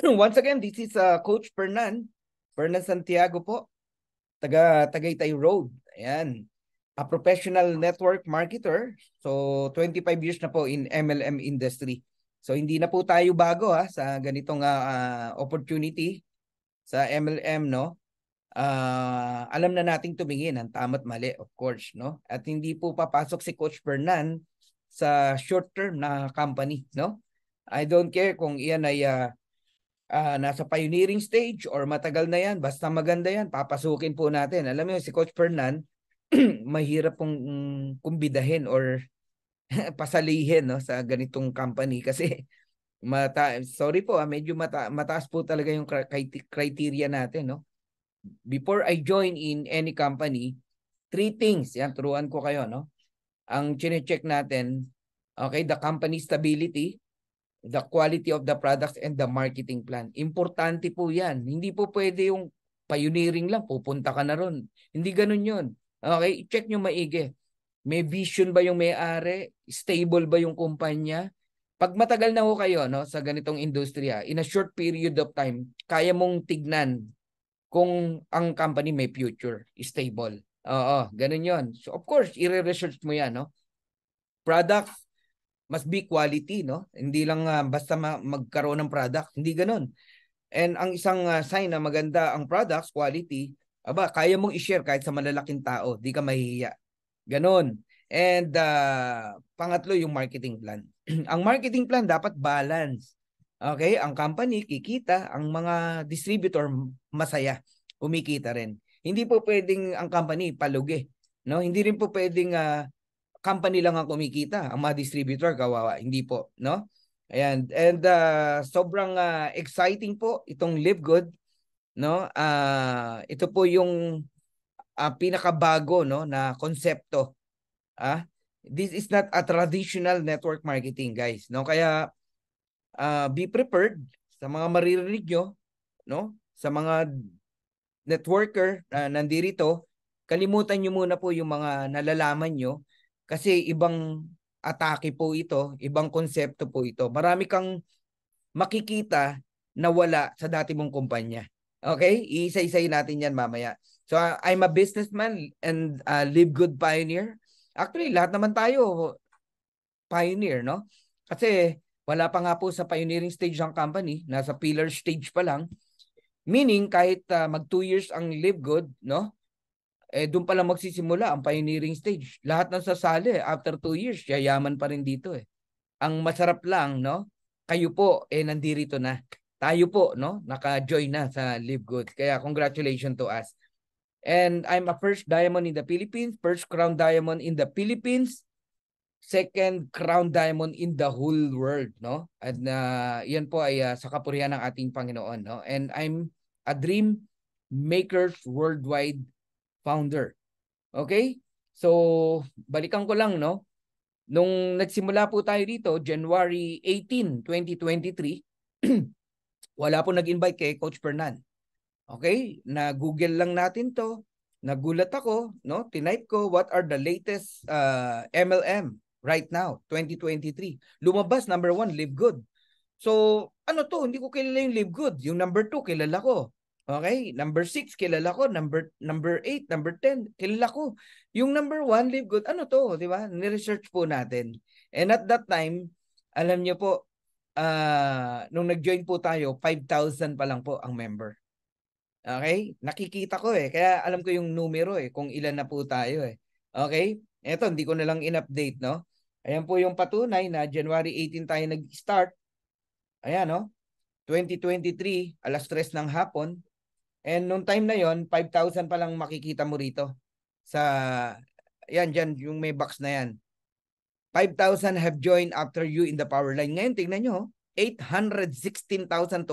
Once again, this is uh, Coach Fernan. Fernan Santiago po. Taga Tagaytay Road. Ayan. A professional network marketer. So 25 years na po in MLM industry. So hindi na po tayo bago ha ah, sa ganitong uh, opportunity sa MLM no. Uh, alam na nating tumingin ang tama't mali of course no. At hindi po papasok si Coach Fernan sa short term na company no. I don't care kung iyan ay uh, uh, nasa pioneering stage or matagal na yan, basta maganda yan, papasukin po natin. Alam mo si Coach Fernan, mahirap pong mm, kumbidahin or pasalihin no, sa ganitong company kasi mata sorry po, ah, medyo mata mataas po talaga yung criteria natin. No? Before I join in any company, three things, yan, turuan ko kayo. No? Ang chine-check natin, okay, the company stability, the quality of the products and the marketing plan. Importante po yan. Hindi po pwede yung pioneering lang, pupunta ka na ron. Hindi ganun yun. Okay, check nyo maigi. May vision ba yung may-ari? Stable ba yung kumpanya? Pag matagal na ho kayo no, sa ganitong industriya, in a short period of time, kaya mong tignan kung ang company may future, stable. Oo, ganun yon. So of course, i-research mo yan. No? Product, must be quality, no? Hindi lang uh, basta magkaroon ng product, hindi ganoon. And ang isang uh, sign na maganda ang products, quality, aba, kaya mong i-share kahit sa malalaking tao, di ka mahihiya. ganoon And uh, pangatlo, yung marketing plan. ang marketing plan dapat balance. Okay, ang company kikita, ang mga distributor masaya, kumikita rin. Hindi po pwedeng ang company palugi, no? Hindi rin po pwedeng uh, company lang ang kumikita. Ang mga distributor, kawawa. Hindi po, no? Ayan. And uh, sobrang uh, exciting po itong Live Good, no? Uh, ito po yung uh, pinakabago, no, na konsepto. Ah, this is not a traditional network marketing, guys, no? Kaya uh, be prepared sa mga maririnig nyo, no? Sa mga networker na uh, nandirito, kalimutan nyo muna po yung mga nalalaman nyo kasi ibang atake po ito, ibang konsepto po ito. Marami kang makikita na wala sa dati mong kumpanya. Okay? Iisa-isayin natin yan mamaya. So I'm a businessman and a live good pioneer. Actually, lahat naman tayo pioneer, no? Kasi wala pa nga po sa pioneering stage ng company, nasa pillar stage pa lang. Meaning kahit uh, mag 2 years ang live good, no? eh doon pa lang magsisimula ang pioneering stage. Lahat ng sasali eh, after two years, yayaman pa rin dito eh. Ang masarap lang, no? Kayo po eh nandirito na. Tayo po, no? Naka-join na sa Live Good. Kaya congratulations to us. And I'm a first diamond in the Philippines, first crown diamond in the Philippines, second crown diamond in the whole world, no? At uh, 'yan po ay uh, sa kapurihan ng ating Panginoon, no? And I'm a dream makers worldwide founder. Okay? So, balikan ko lang, no? Nung nagsimula po tayo dito, January 18, 2023, wala po nag-invite kay Coach Fernan. Okay? Na-google lang natin to. Nagulat ako, no? Tinype ko, what are the latest uh, MLM right now, 2023. Lumabas, number one, Live Good. So, ano to? Hindi ko kilala yung Live Good. Yung number two, kilala ko. Okay, number 6 kilala ko, number number 8, number 10 kilala ko. Yung number 1 live good, ano to, 'di ba? Ni-research po natin. And at that time, alam niyo po, uh, nung nag-join po tayo, 5,000 pa lang po ang member. Okay? Nakikita ko eh, kaya alam ko yung numero eh kung ilan na po tayo eh. Okay? Eto, hindi ko na lang in-update, no? Ayan po yung patunay na January 18 tayo nag-start. Ayan, no? 2023, alas 3 ng hapon, And nung time na yon 5,000 pa lang makikita mo rito. Sa, yan, dyan, yung may box na yan. 5,000 have joined after you in the power line. Ngayon, tingnan nyo, 816,254.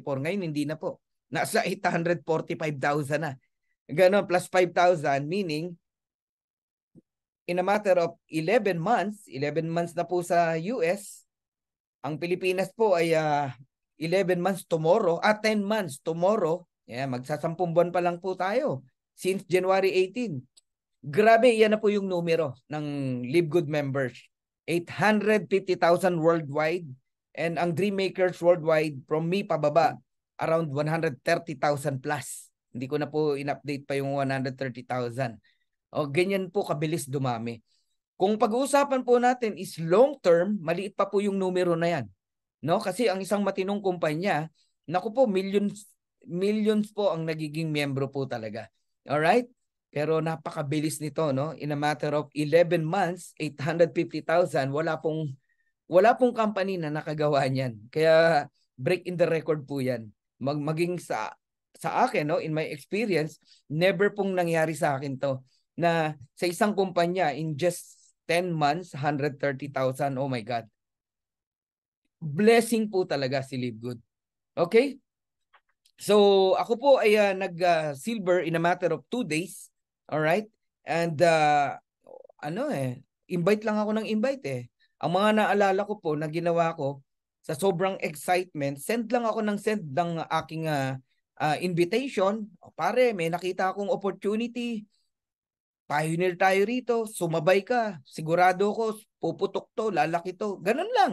Ngayon, hindi na po. Nasa 845,000 na. Ganon, plus 5,000, meaning, in a matter of 11 months, 11 months na po sa US, ang Pilipinas po ay uh, ah, 11 months tomorrow, at ah, 10 months tomorrow, Yeah, magsasampung buwan pa lang po tayo since January 18. Grabe, yan na po yung numero ng LiveGood members. 850,000 worldwide and ang Dream Makers worldwide from me pababa around 130,000 plus. Hindi ko na po in-update pa yung 130,000. O ganyan po kabilis dumami. Kung pag-uusapan po natin is long term, maliit pa po yung numero na yan. No? Kasi ang isang matinong kumpanya, naku po, millions millions po ang nagiging miyembro po talaga. All right? Pero napakabilis nito, no? In a matter of 11 months, 850,000, wala pong wala pong company na nakagawa niyan. Kaya break in the record po 'yan. Mag maging sa sa akin, no, in my experience, never pong nangyari sa akin 'to na sa isang kumpanya in just 10 months, 130,000. Oh my God. Blessing po talaga si Livegood. Okay? So ako po ay uh, ah, nag-silver ah, uh, in a matter of two days. All right? And uh, ano eh, invite lang ako ng invite eh. Ang mga naalala ko po na ginawa ko sa sobrang excitement, send lang ako ng send ng aking uh, uh, invitation. O, pare, may nakita akong opportunity. Pioneer tayo rito. Sumabay ka. Sigurado ko, puputok to, lalaki to. Ganun lang.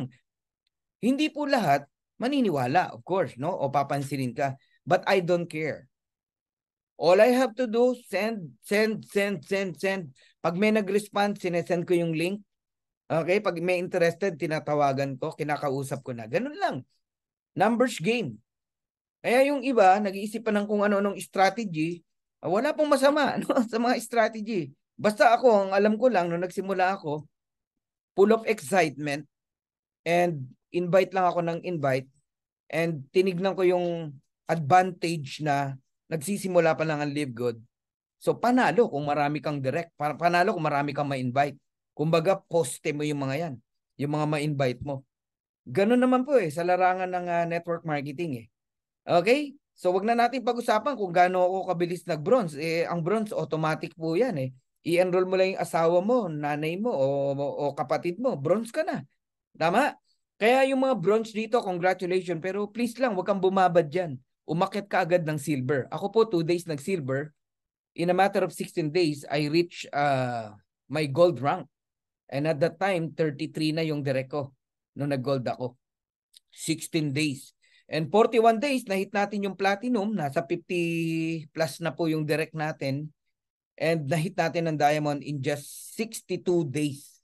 Hindi po lahat maniniwala, of course, no? O papansinin ka. But I don't care. All I have to do, send, send, send, send, send. Pag may nag-respond, sinesend ko yung link. Okay? Pag may interested, tinatawagan ko, kinakausap ko na. Ganun lang. Numbers game. Kaya yung iba, nag-iisip pa ng kung ano-anong strategy, wala pong masama no? sa mga strategy. Basta ako, ang alam ko lang, nung nagsimula ako, full of excitement and invite lang ako ng invite and tinignan ko yung advantage na nagsisimula pa lang ang live good. So panalo kung marami kang direct, panalo kung marami kang ma-invite. Kumbaga poste mo yung mga yan, yung mga ma-invite mo. Ganun naman po eh sa larangan ng uh, network marketing eh. Okay? So wag na natin pag-usapan kung gaano ako kabilis nag-bronze. Eh ang bronze automatic po 'yan eh. I-enroll mo lang yung asawa mo, nanay mo o, o kapatid mo, bronze ka na. Tama? Kaya yung mga bronze dito, congratulations. Pero please lang, wag kang bumabad dyan umakit ka agad ng silver. Ako po, 2 days nag-silver. In a matter of 16 days, I reached uh, ah, my gold rank. And at that time, 33 na yung direct ko nung nag-gold ako. 16 days. And 41 days, nahit natin yung platinum. Nasa 50 plus na po yung direct natin. And nahit natin ang diamond in just 62 days.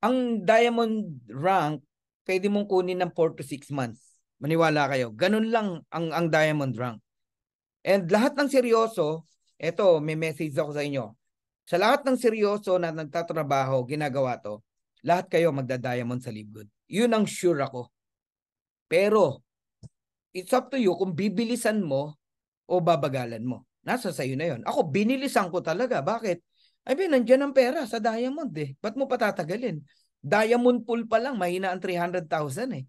Ang diamond rank, pwede mong kunin ng 4 to 6 months. Maniwala kayo. Ganun lang ang, ang diamond rank. And lahat ng seryoso, eto may message ako sa inyo. Sa lahat ng seryoso na nagtatrabaho, ginagawa to, lahat kayo magda-diamond sa libod. Yun ang sure ako. Pero, it's up to you kung bibilisan mo o babagalan mo. Nasa sa'yo na yon. Ako, binilisan ko talaga. Bakit? I mean, nandiyan ang pera sa diamond eh. Ba't mo patatagalin? Diamond pool pa lang, mahina ang 300,000 eh.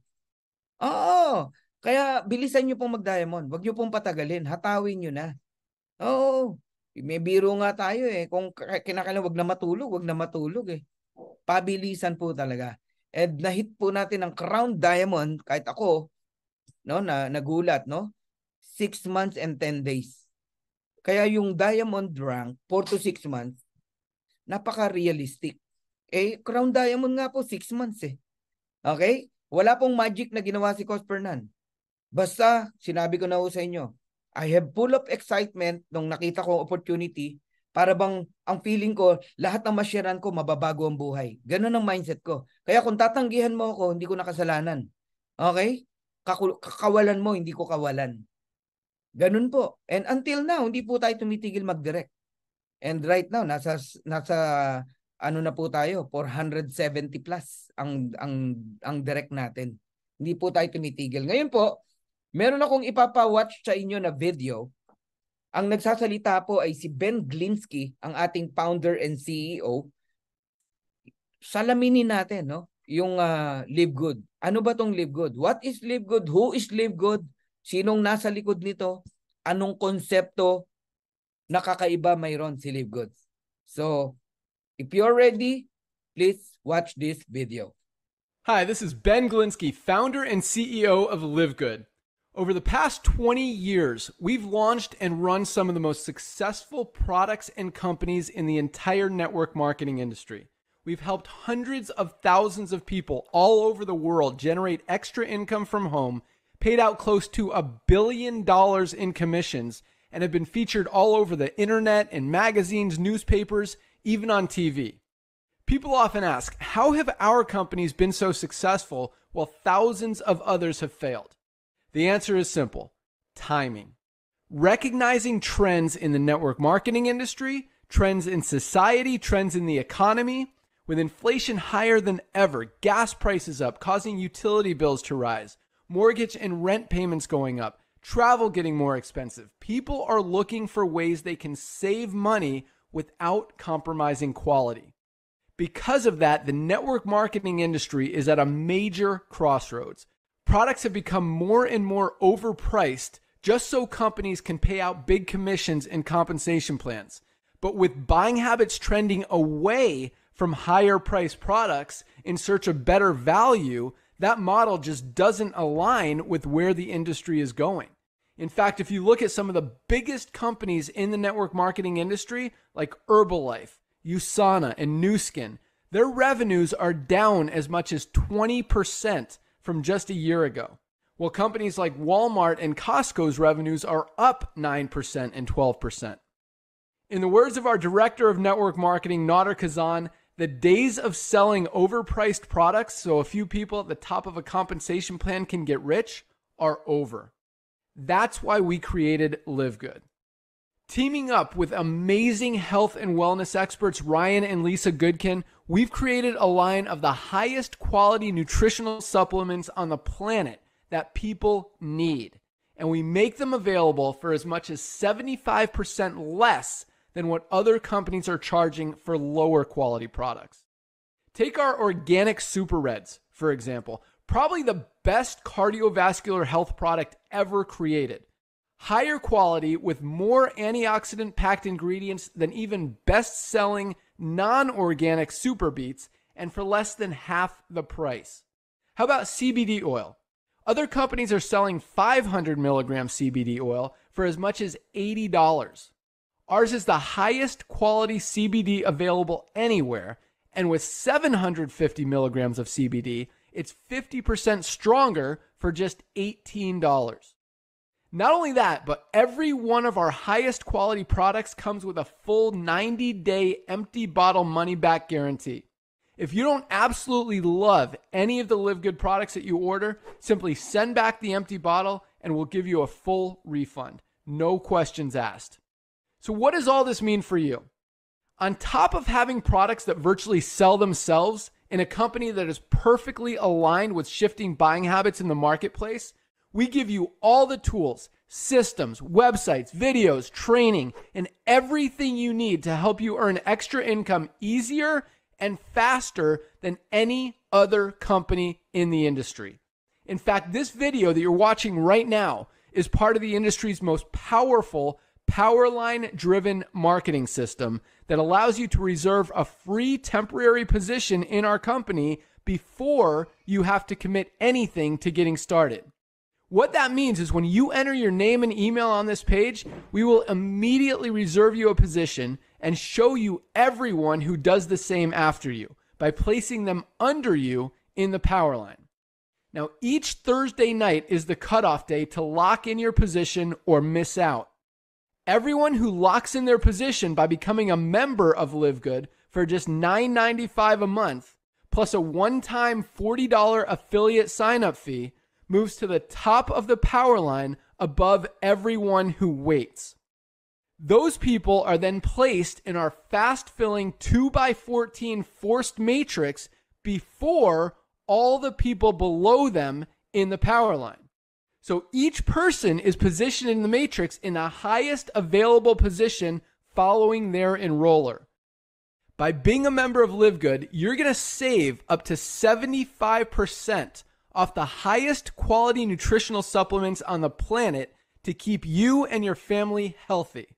Oo. Kaya bilisan nyo pong mag-diamond. Huwag nyo pong patagalin. Hatawin nyo na. Oo. May biro nga tayo eh. Kung kinakailangan wag na matulog, wag na matulog eh. Pabilisan po talaga. And nahit po natin ang crown diamond kahit ako no na nagulat no 6 months and 10 days. Kaya yung diamond rank 4 to 6 months napaka-realistic. Eh crown diamond nga po 6 months eh. Okay? Wala pong magic na ginawa si Cos Fernan. Basta, sinabi ko na ho sa inyo, I have full of excitement nung nakita ko opportunity para bang ang feeling ko, lahat ng masyaran ko, mababago ang buhay. Ganun ang mindset ko. Kaya kung tatanggihan mo ako, hindi ko nakasalanan. Okay? kakawalan mo, hindi ko kawalan. Ganun po. And until now, hindi po tayo tumitigil mag-direct. And right now, nasa, nasa ano na po tayo, 470 plus ang ang ang direct natin. Hindi po tayo tumitigil. Ngayon po, meron akong ipapa-watch sa inyo na video. Ang nagsasalita po ay si Ben Glinsky, ang ating founder and CEO. Salaminin natin, no? Yung uh, Live Good. Ano ba tong Live Good? What is Live Good? Who is Live Good? Sinong nasa likod nito? Anong konsepto? Nakakaiba mayroon si Live Good. So, If you're ready, please watch this video. Hi, this is Ben Glinsky, founder and CEO of LiveGood. Over the past 20 years, we've launched and run some of the most successful products and companies in the entire network marketing industry. We've helped hundreds of thousands of people all over the world generate extra income from home, paid out close to a billion dollars in commissions, and have been featured all over the internet, in magazines, newspapers, even on TV. People often ask, how have our companies been so successful while thousands of others have failed? The answer is simple timing. Recognizing trends in the network marketing industry, trends in society, trends in the economy, with inflation higher than ever, gas prices up, causing utility bills to rise, mortgage and rent payments going up, travel getting more expensive, people are looking for ways they can save money without compromising quality. Because of that, the network marketing industry is at a major crossroads. Products have become more and more overpriced just so companies can pay out big commissions and compensation plans. But with buying habits trending away from higher priced products in search of better value, that model just doesn't align with where the industry is going. In fact, if you look at some of the biggest companies in the network marketing industry, like Herbalife, USANA, and Skin, their revenues are down as much as 20% from just a year ago. While companies like Walmart and Costco's revenues are up 9% and 12%. In the words of our director of network marketing, Nader Kazan, the days of selling overpriced products so a few people at the top of a compensation plan can get rich are over. That's why we created Live Good. Teaming up with amazing health and wellness experts Ryan and Lisa Goodkin, we've created a line of the highest quality nutritional supplements on the planet that people need. And we make them available for as much as 75% less than what other companies are charging for lower quality products. Take our organic super reds, for example probably the best cardiovascular health product ever created. Higher quality with more antioxidant packed ingredients than even best selling non organic super beets and for less than half the price. How about CBD oil? Other companies are selling 500 milligram CBD oil for as much as $80. Ours is the highest quality CBD available anywhere, and with 750 milligrams of CBD, it's 50% stronger for just $18. Not only that, but every one of our highest quality products comes with a full 90 day empty bottle money back guarantee. If you don't absolutely love any of the Live Good products that you order, simply send back the empty bottle and we'll give you a full refund. No questions asked. So, what does all this mean for you? On top of having products that virtually sell themselves, in a company that is perfectly aligned with shifting buying habits in the marketplace, we give you all the tools, systems, websites, videos, training, and everything you need to help you earn extra income easier and faster than any other company in the industry. In fact, this video that you're watching right now is part of the industry's most powerful Powerline driven marketing system that allows you to reserve a free temporary position in our company before you have to commit anything to getting started. What that means is when you enter your name and email on this page, we will immediately reserve you a position and show you everyone who does the same after you by placing them under you in the power line. Now, each Thursday night is the cutoff day to lock in your position or miss out. Everyone who locks in their position by becoming a member of Live Good for just $9.95 a month, plus a one-time $40 affiliate sign-up fee, moves to the top of the power line above everyone who waits. Those people are then placed in our fast filling 2x14 forced matrix before all the people below them in the power line. So each person is positioned in the matrix in the highest available position following their enroller. By being a member of LiveGood, you're going to save up to 75% off the highest quality nutritional supplements on the planet to keep you and your family healthy.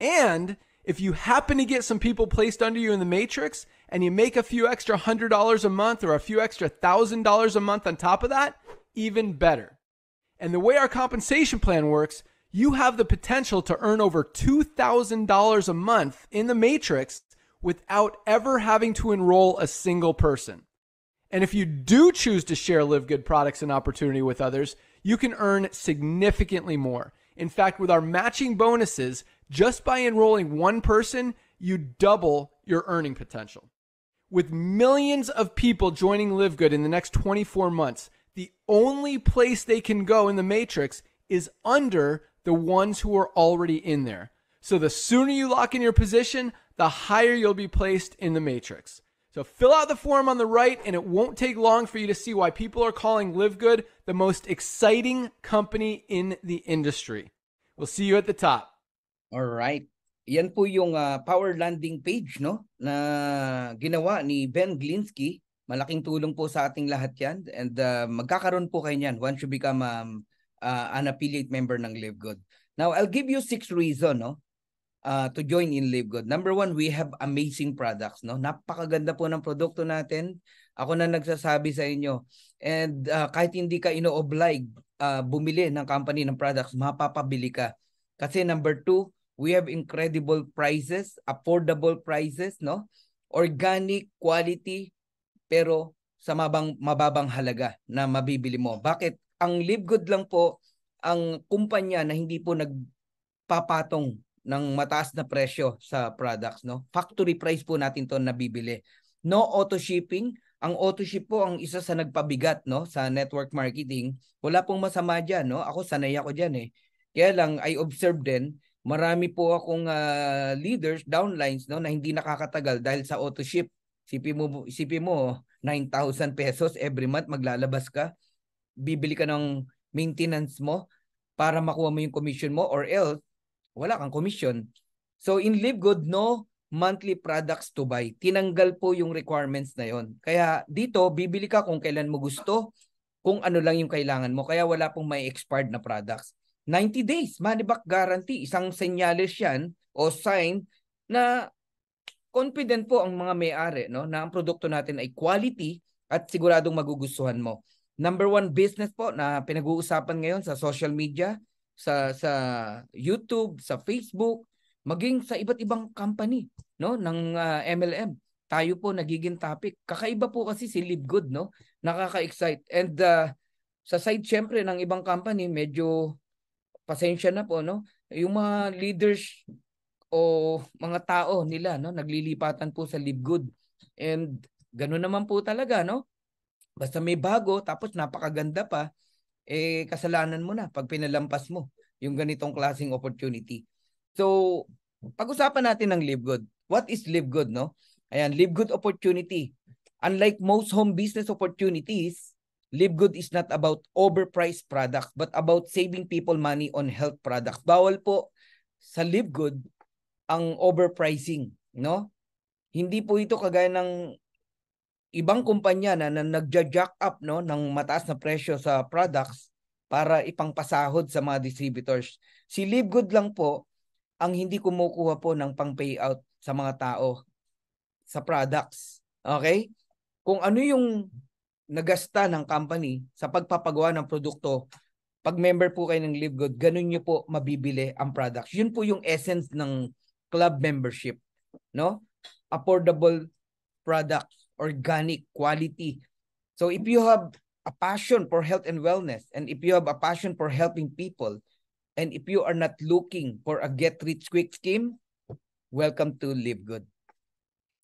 And if you happen to get some people placed under you in the matrix and you make a few extra hundred dollars a month or a few extra thousand dollars a month on top of that, even better. And the way our compensation plan works, you have the potential to earn over $2,000 a month in the matrix without ever having to enroll a single person. And if you do choose to share Live Good products and opportunity with others, you can earn significantly more. In fact, with our matching bonuses, just by enrolling one person, you double your earning potential. With millions of people joining Live Good in the next 24 months, the only place they can go in the matrix is under the ones who are already in there. So the sooner you lock in your position, the higher you'll be placed in the matrix. So fill out the form on the right, and it won't take long for you to see why people are calling Live Good the most exciting company in the industry. We'll see you at the top. All right. Yan po yung uh, power landing page no na ginawa ni Ben Glinsky Malaking tulong po sa ating lahat yan and uh, magkakaroon po kayo niyan once you become um, uh, an affiliate member ng Live Good. Now, I'll give you six reason no, uh, to join in Live Good. Number one, we have amazing products. No? Napakaganda po ng produkto natin. Ako na nagsasabi sa inyo. And uh, kahit hindi ka ino-oblige uh, bumili ng company ng products, mapapabili ka. Kasi number two, we have incredible prices, affordable prices, no? organic quality pero sa mabang, mababang halaga na mabibili mo. Bakit? Ang LiveGood lang po ang kumpanya na hindi po nagpapatong ng mataas na presyo sa products. No? Factory price po natin to nabibili. No auto shipping. Ang auto ship po ang isa sa nagpabigat no sa network marketing. Wala pong masama diyan no. Ako sanay ako diyan eh. Kaya lang I observed din marami po akong uh, leaders downlines no na hindi nakakatagal dahil sa auto ship Isipin mo, isipin mo 9,000 pesos every month maglalabas ka. Bibili ka ng maintenance mo para makuha mo yung commission mo or else wala kang commission. So in Live Good, no monthly products to buy. Tinanggal po yung requirements na yon. Kaya dito, bibili ka kung kailan mo gusto, kung ano lang yung kailangan mo. Kaya wala pong may expired na products. 90 days, money back guarantee. Isang senyales yan o sign na confident po ang mga may-ari no, na ang produkto natin ay quality at siguradong magugustuhan mo. Number one business po na pinag-uusapan ngayon sa social media, sa sa YouTube, sa Facebook, maging sa iba't ibang company no ng uh, ah, MLM. Tayo po nagiging topic. Kakaiba po kasi si Livegood no. Nakaka-excite. And uh, sa side syempre ng ibang company medyo pasensya na po no. Yung mga leaders o mga tao nila no naglilipatan po sa live good and ganun naman po talaga no basta may bago tapos napakaganda pa eh kasalanan mo na pag pinalampas mo yung ganitong klasing opportunity so pag-usapan natin ng live good what is live good no ayan live good opportunity unlike most home business opportunities Live Good is not about overpriced products but about saving people money on health products. Bawal po sa Live Good ang overpricing, no? Hindi po ito kagaya ng ibang kumpanya na, na nagja-jack up no ng mataas na presyo sa products para ipangpasahod sa mga distributors. Si Livegood lang po ang hindi kumukuha po ng pang-payout sa mga tao sa products. Okay? Kung ano yung nagasta ng company sa pagpapagawa ng produkto, pag member po kayo ng Livegood, ganun nyo po mabibili ang products. Yun po yung essence ng club membership, no? Affordable product, organic, quality. So if you have a passion for health and wellness and if you have a passion for helping people and if you are not looking for a get rich quick scheme, welcome to Live Good.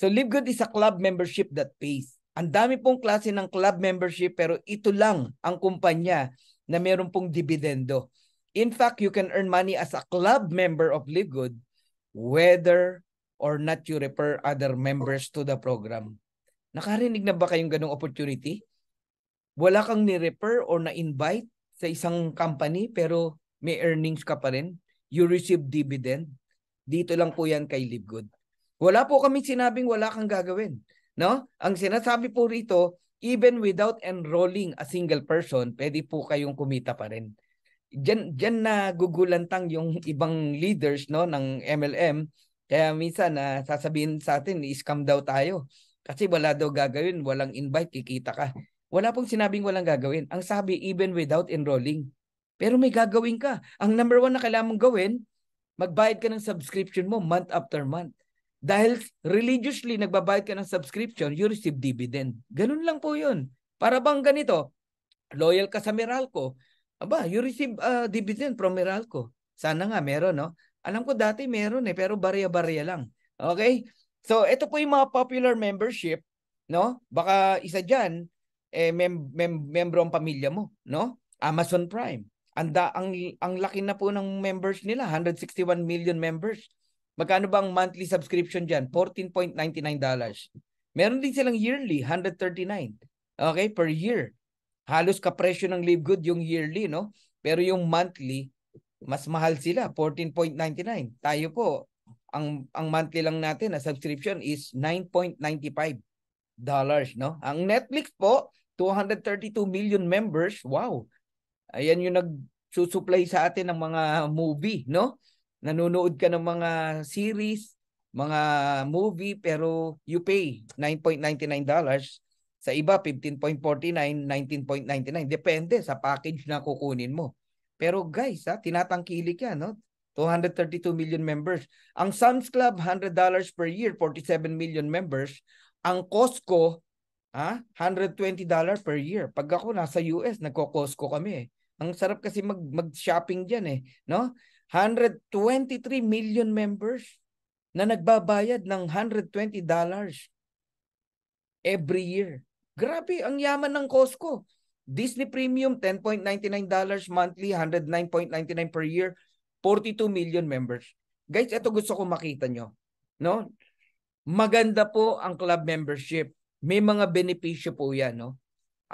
So Live Good is a club membership that pays. Ang dami pong klase ng club membership pero ito lang ang kumpanya na meron pong dividendo. In fact, you can earn money as a club member of Live Good whether or not you refer other members to the program. Nakarinig na ba kayong ganong opportunity? Wala kang ni-refer or na-invite sa isang company pero may earnings ka pa rin? You receive dividend? Dito lang po yan kay Livegood. Wala po kami sinabing wala kang gagawin. No? Ang sinasabi po rito, even without enrolling a single person, pwede po kayong kumita pa rin diyan diyan na gugulantang yung ibang leaders no ng MLM kaya minsan na uh, sasabihin sa atin i-scam daw tayo kasi wala daw gagawin walang invite kikita ka wala pong sinabing walang gagawin ang sabi even without enrolling pero may gagawin ka ang number one na kailangan mong gawin magbayad ka ng subscription mo month after month dahil religiously nagbabayad ka ng subscription you receive dividend ganun lang po yun para bang ganito loyal ka sa Meralco Aba, you receive a ah, dividend from Meralco. Sana nga meron, no? Alam ko dati meron eh, pero barya-barya lang. Okay? So, ito po yung mga popular membership, no? Baka isa diyan eh mem- mem- membro ang pamilya mo, no? Amazon Prime. Anda ang ang laki na po ng members nila, 161 million members. Magkano ba ang monthly subscription diyan? 14.99 Meron din silang yearly, 139. Okay, per year halos kapresyo ng live good yung yearly, no? Pero yung monthly, mas mahal sila, 14.99. Tayo po, ang ang monthly lang natin na subscription is 9.95 dollars, no? Ang Netflix po, 232 million members. Wow. Ayan yung nagsusupply sa atin ng mga movie, no? Nanonood ka ng mga series, mga movie pero you pay 9.99 dollars sa iba, 15.49, 19.99. Depende sa package na kukunin mo. Pero guys, ha, tinatangkilik yan. No? 232 million members. Ang Sam's Club, $100 per year, 47 million members. Ang Costco, ha, $120 per year. Pag ako nasa US, nagko-Costco kami. Eh. Ang sarap kasi mag, mag-shopping diyan eh. No? 123 million members na nagbabayad ng $120 every year. Grabe, ang yaman ng Costco. Disney Premium, $10.99 monthly, 109.99 per year, 42 million members. Guys, ito gusto ko makita nyo. No? Maganda po ang club membership. May mga benepisyo po yan. No?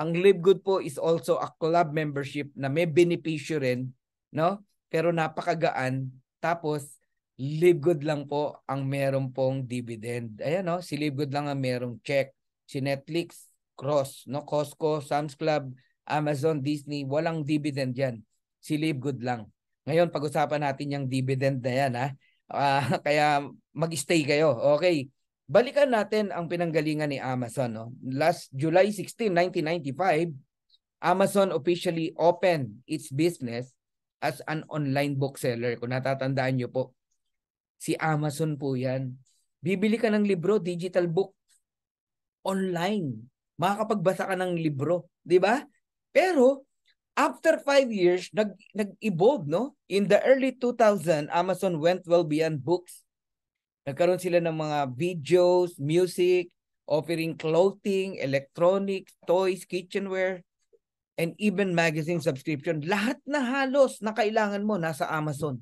Ang Live Good po is also a club membership na may benepisyo rin. No? Pero napakagaan. Tapos, Live Good lang po ang meron pong dividend. Ayan, no? si Live Good lang ang merong check. Si Netflix, cross, no? Costco, Sam's Club, Amazon, Disney, walang dividend yan. Silib good lang. Ngayon, pag-usapan natin yung dividend na yan, ha? Uh, kaya mag-stay kayo. Okay. Balikan natin ang pinanggalingan ni Amazon. No? Last July 16, 1995, Amazon officially opened its business as an online bookseller. Kung natatandaan niyo po, si Amazon po yan. Bibili ka ng libro, digital book, online makakapagbasa ka ng libro, 'di ba? Pero after five years, nag nag-evolve, no? In the early 2000, Amazon went well beyond books. Nagkaroon sila ng mga videos, music, offering clothing, electronics, toys, kitchenware, and even magazine subscription. Lahat na halos na kailangan mo nasa Amazon.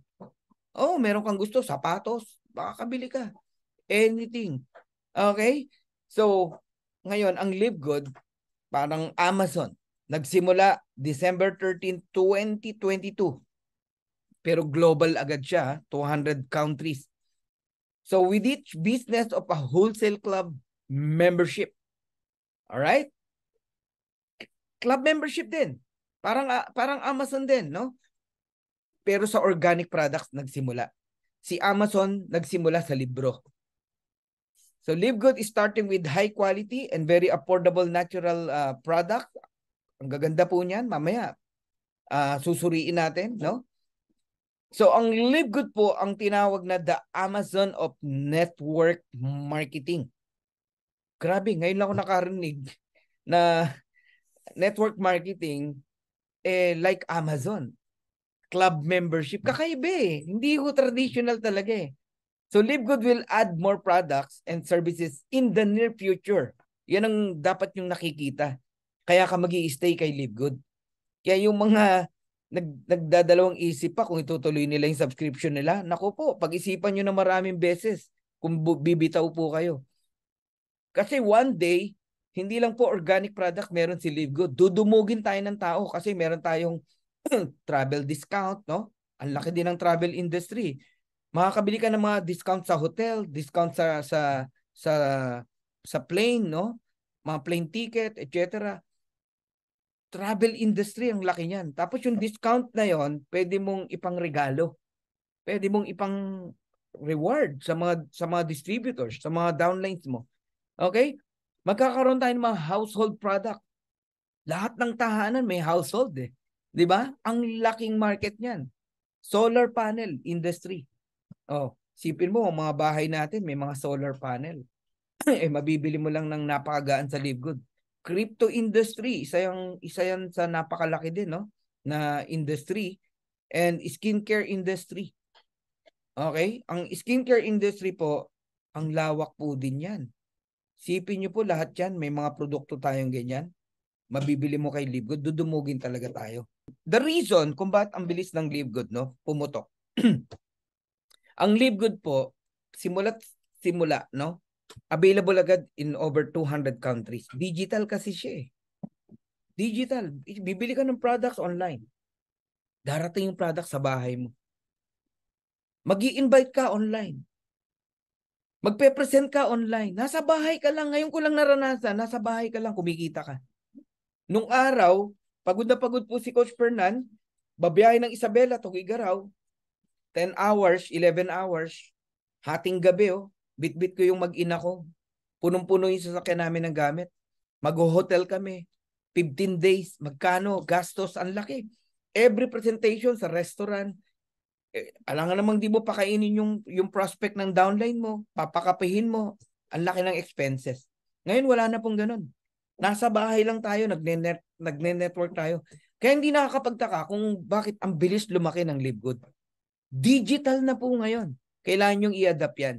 Oh, meron kang gusto, sapatos, baka kabili ka. Anything. Okay? So, ngayon, ang LiveGood parang Amazon, nagsimula December 13, 2022. Pero global agad siya, 200 countries. So with each business of a wholesale club membership. All right? Club membership din. Parang ah, parang Amazon din, no? Pero sa organic products nagsimula. Si Amazon nagsimula sa libro. So Live Good is starting with high quality and very affordable natural uh, product. Ang gaganda po niyan, mamaya uh, susuriin natin, no? So ang Live Good po ang tinawag na the Amazon of network marketing. Grabe, ngayon lang ako nakarinig na network marketing eh like Amazon. Club membership kakaiba eh. Hindi ko traditional talaga eh. So LiveGood will add more products and services in the near future. Yan ang dapat yung nakikita. Kaya ka mag stay kay LiveGood. Kaya yung mga nag, nagdadalawang isip pa kung itutuloy nila yung subscription nila, naku po, pag-isipan nyo na maraming beses kung bibitaw po kayo. Kasi one day, hindi lang po organic product meron si LiveGood. Dudumugin tayo ng tao kasi meron tayong travel discount, no? Ang laki din ng travel industry makakabili ka ng mga discount sa hotel, discount sa sa sa sa plane, no? Mga plane ticket, etc. Travel industry ang laki niyan. Tapos yung discount na 'yon, pwede mong ipang regalo. Pwede mong ipang reward sa mga sa mga distributors, sa mga downlines mo. Okay? Magkakaroon tayo ng mga household product. Lahat ng tahanan may household eh. 'Di ba? Ang laking market niyan. Solar panel industry. Oh, sipin mo, ang mga bahay natin may mga solar panel. eh mabibili mo lang ng napakagaan sa live Crypto industry, isa yung isa yan sa napakalaki din, no? na industry and skincare industry. Okay? Ang skincare industry po, ang lawak po din yan. Sipin nyo po lahat yan, may mga produkto tayong ganyan. Mabibili mo kay Livegood, dudumugin talaga tayo. The reason kung bakit ang bilis ng Livegood, no, pumutok. Ang Live Good po, simula't simula, no? Available agad in over 200 countries. Digital kasi siya eh. Digital. Bibili ka ng products online. Darating yung product sa bahay mo. mag invite ka online. Magpe-present ka online. Nasa bahay ka lang. Ngayon ko lang naranasan. Nasa bahay ka lang. Kumikita ka. Nung araw, pagod na pagod po si Coach Fernan, babiyahe ng Isabela, Tugigaraw, 10 hours, 11 hours, hating gabi oh, bitbit ko yung mag-ina ko. Punong-puno yung sasakyan namin ng gamit. Mag-hotel kami. 15 days, magkano, gastos, ang laki. Every presentation sa restaurant, eh, alam nga namang di mo pakainin yung, yung prospect ng downline mo, papakapihin mo, ang laki ng expenses. Ngayon, wala na pong ganun. Nasa bahay lang tayo, nagne-network tayo. Kaya hindi nakakapagtaka kung bakit ang bilis lumaki ng live good. Digital na po ngayon. Kailangan nyong i-adapt yan.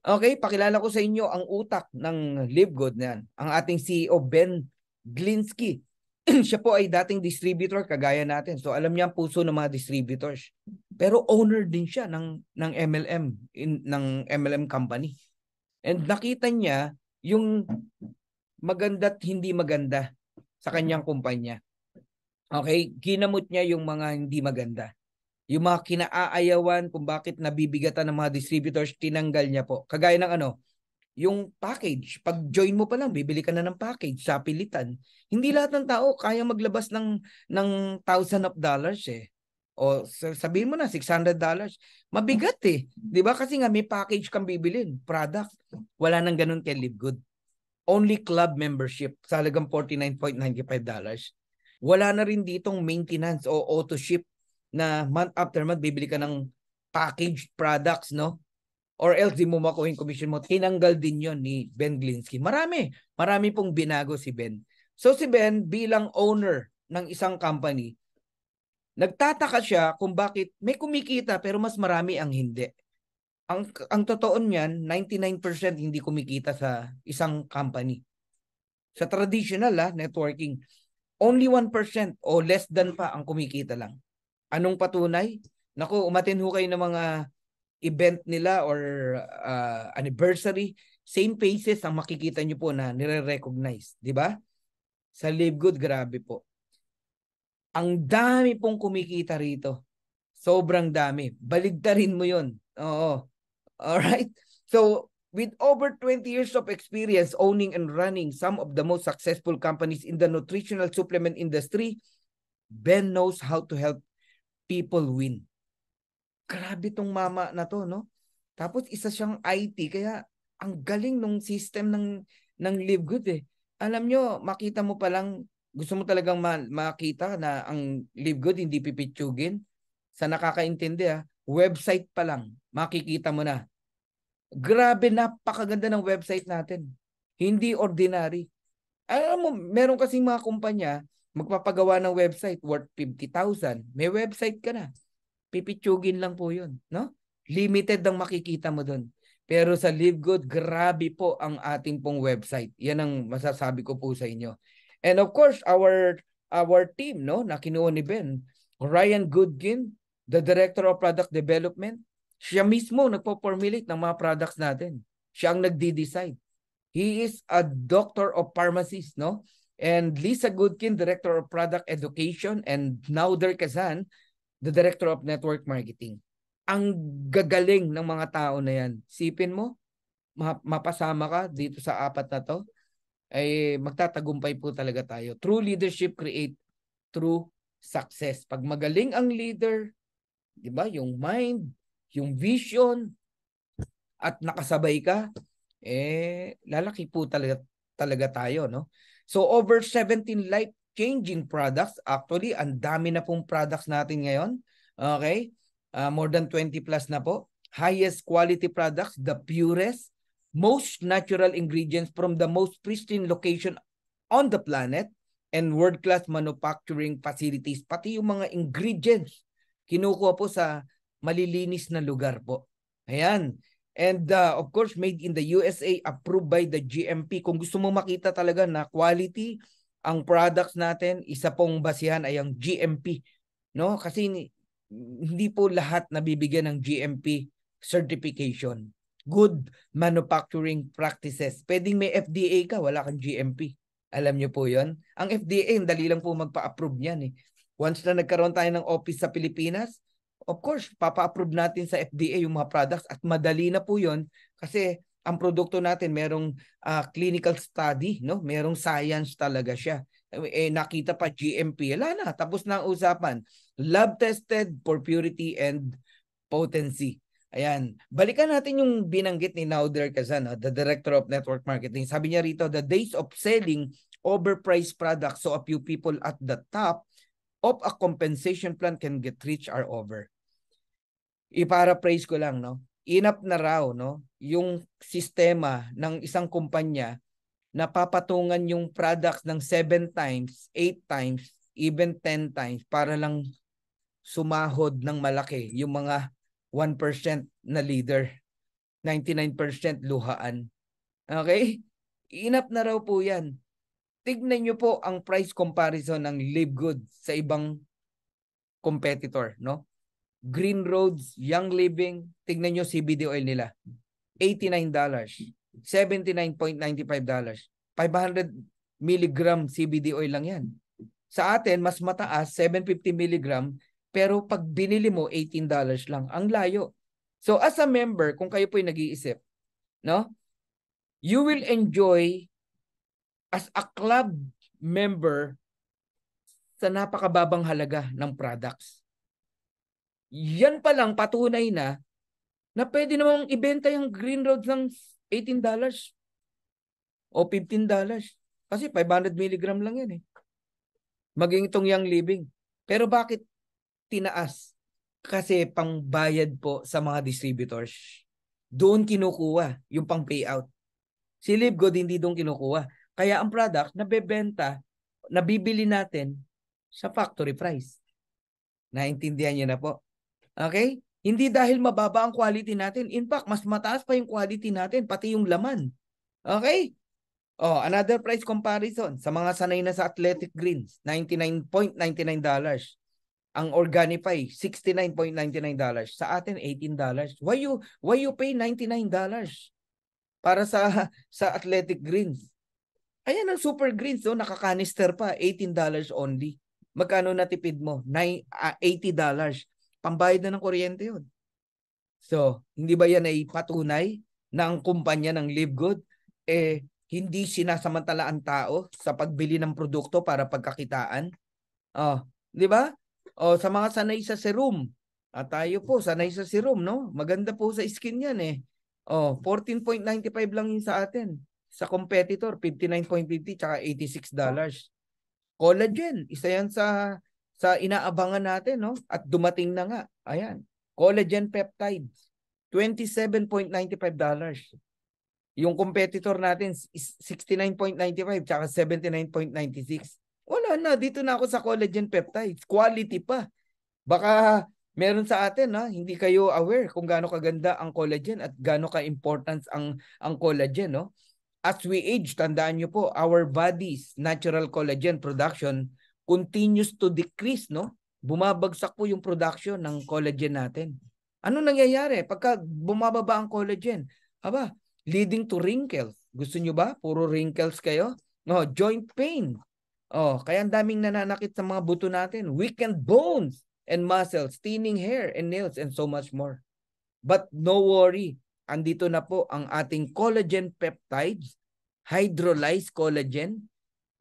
Okay, pakilala ko sa inyo ang utak ng LiveGood na yan. Ang ating CEO Ben Glinsky. siya po ay dating distributor kagaya natin. So alam niya ang puso ng mga distributors. Pero owner din siya ng ng MLM in, ng MLM company. And nakita niya yung maganda at hindi maganda sa kanyang kumpanya. Okay, ginamot niya yung mga hindi maganda. Yung mga kinaaayawan kung bakit nabibigatan ng mga distributors, tinanggal niya po. Kagaya ng ano, yung package. Pag join mo pa lang, bibili ka na ng package sa pilitan. Hindi lahat ng tao kaya maglabas ng, ng thousand of dollars eh. O sabihin mo na, $600. dollars. Mabigat eh. Di ba? Kasi nga may package kang bibilin, product. Wala nang ganun kay Live Good. Only club membership, sa salagang $49.95. dollars. Wala na rin ditong maintenance o auto-ship na month after month bibili ka ng packaged products, no? Or else di mo makuha yung commission mo. Tinanggal din yon ni Ben Glinsky. Marami. Marami pong binago si Ben. So si Ben bilang owner ng isang company, nagtataka siya kung bakit may kumikita pero mas marami ang hindi. Ang ang totoo niyan, 99% hindi kumikita sa isang company. Sa traditional ah, networking, only 1% o less than pa ang kumikita lang. Anong patunay? Nako, umatin ho kayo ng mga event nila or uh, anniversary. Same faces ang makikita nyo po na nire-recognize. Di ba? Sa Live Good, grabe po. Ang dami pong kumikita rito. Sobrang dami. Baligtarin mo yon. Oo. Alright? So, With over 20 years of experience owning and running some of the most successful companies in the nutritional supplement industry, Ben knows how to help people win. Grabe tong mama na to, no? Tapos isa siyang IT, kaya ang galing nung system ng ng Live Good eh. Alam nyo, makita mo pa lang, gusto mo talagang ma- makita na ang Live Good hindi pipitsugin. Sa nakakaintindi ah, website pa lang, makikita mo na. Grabe, napakaganda ng website natin. Hindi ordinary. Alam mo, meron kasi mga kumpanya, magpapagawa ng website worth 50,000, may website ka na. Pipitsugin lang po yun. No? Limited ang makikita mo doon. Pero sa Live Good, grabe po ang ating pong website. Yan ang masasabi ko po sa inyo. And of course, our our team no na kinuha ni Ben, Ryan Goodkin, the Director of Product Development, siya mismo nagpo-formulate ng mga products natin. Siya ang nagde-decide. He is a doctor of pharmacist, no? and Lisa Goodkin, Director of Product Education, and Nauder Kazan, the Director of Network Marketing. Ang gagaling ng mga tao na yan. Sipin mo, mapasama ka dito sa apat na to, ay magtatagumpay po talaga tayo. True leadership create true success. Pag magaling ang leader, 'di ba? Yung mind, yung vision at nakasabay ka, eh lalaki po talaga talaga tayo, no? So over 17 life-changing products. Actually, ang dami na pong products natin ngayon. Okay? Uh, more than 20 plus na po. Highest quality products, the purest, most natural ingredients from the most pristine location on the planet and world-class manufacturing facilities. Pati yung mga ingredients kinukuha po sa malilinis na lugar po. Ayan. And uh, of course, made in the USA, approved by the GMP. Kung gusto mo makita talaga na quality ang products natin, isa pong basihan ay ang GMP. No? Kasi hindi po lahat nabibigyan ng GMP certification. Good manufacturing practices. Pwedeng may FDA ka, wala kang GMP. Alam niyo po yon Ang FDA, dali lang po magpa-approve niyan eh. Once na nagkaroon tayo ng office sa Pilipinas, of course, papa-approve natin sa FDA yung mga products at madali na po yun kasi ang produkto natin merong uh, clinical study, no? Merong science talaga siya. Eh, nakita pa GMP, wala na, tapos na ang usapan. Lab tested for purity and potency. Ayan. Balikan natin yung binanggit ni Naudler Kazan, ah, the Director of Network Marketing. Sabi niya rito, the days of selling overpriced products so a few people at the top of a compensation plan can get rich are over i-paraphrase ko lang, no? Inap na raw, no? Yung sistema ng isang kumpanya na papatungan yung product ng 7 times, 8 times, even 10 times para lang sumahod ng malaki yung mga 1% na leader, 99% luhaan. Okay? Inap na raw po yan. Tignan nyo po ang price comparison ng Livegood sa ibang competitor, no? Green Roads, Young Living, tignan nyo CBD oil nila. $89, $79.95, 500 milligram CBD oil lang yan. Sa atin, mas mataas, 750 milligram, pero pag binili mo, $18 lang. Ang layo. So as a member, kung kayo po'y nag-iisip, no? you will enjoy as a club member sa napakababang halaga ng products yan pa lang patunay na na pwede namang ibenta yung green Road ng $18 o $15. Kasi 500 mg lang yan eh. Maging itong young living. Pero bakit tinaas? Kasi pangbayad po sa mga distributors. Doon kinukuha yung pang payout. Si Libgood hindi doon kinukuha. Kaya ang product na bebenta, nabibili natin sa factory price. Naintindihan niyo na po. Okay? Hindi dahil mababa ang quality natin. In fact, mas mataas pa yung quality natin, pati yung laman. Okay? Oh, another price comparison sa mga sanay na sa athletic greens, $99.99. dollars. Ang Organifi, $69.99. dollars. Sa atin, $18. dollars. Why you why you pay $99 dollars para sa sa athletic greens? Ayan ang super greens, no? nakakanister pa, $18 dollars only. Magkano natipid mo? $80. Ah, dollars. Pambayad na ng kuryente yun. So, hindi ba yan ay patunay na ang kumpanya ng LiveGood eh hindi sinasamantala ang tao sa pagbili ng produkto para pagkakitaan? Oh, di ba? oh, sa mga sanay sa serum. At ah, tayo po, sanay sa serum, no? Maganda po sa skin yan eh. Oh, 14.95 lang yun sa atin. Sa competitor, 59.50 tsaka $86. Collagen, isa yan sa sa inaabangan natin, no? At dumating na nga. Ayan. Collagen peptides. $27.95. Yung competitor natin, 69.95 tsaka 79.96. Wala na, dito na ako sa collagen peptides. Quality pa. Baka meron sa atin, no hindi kayo aware kung gaano kaganda ang collagen at gaano ka-importance ang, ang collagen. No? As we age, tandaan niyo po, our body's natural collagen production continues to decrease, no? Bumabagsak po yung production ng collagen natin. Ano nangyayari? Pagka bumababa ang collagen, aba, leading to wrinkles. Gusto nyo ba? Puro wrinkles kayo? No, joint pain. Oh, kaya ang daming nananakit sa mga buto natin. Weakened bones and muscles, thinning hair and nails, and so much more. But no worry, andito na po ang ating collagen peptides, hydrolyzed collagen.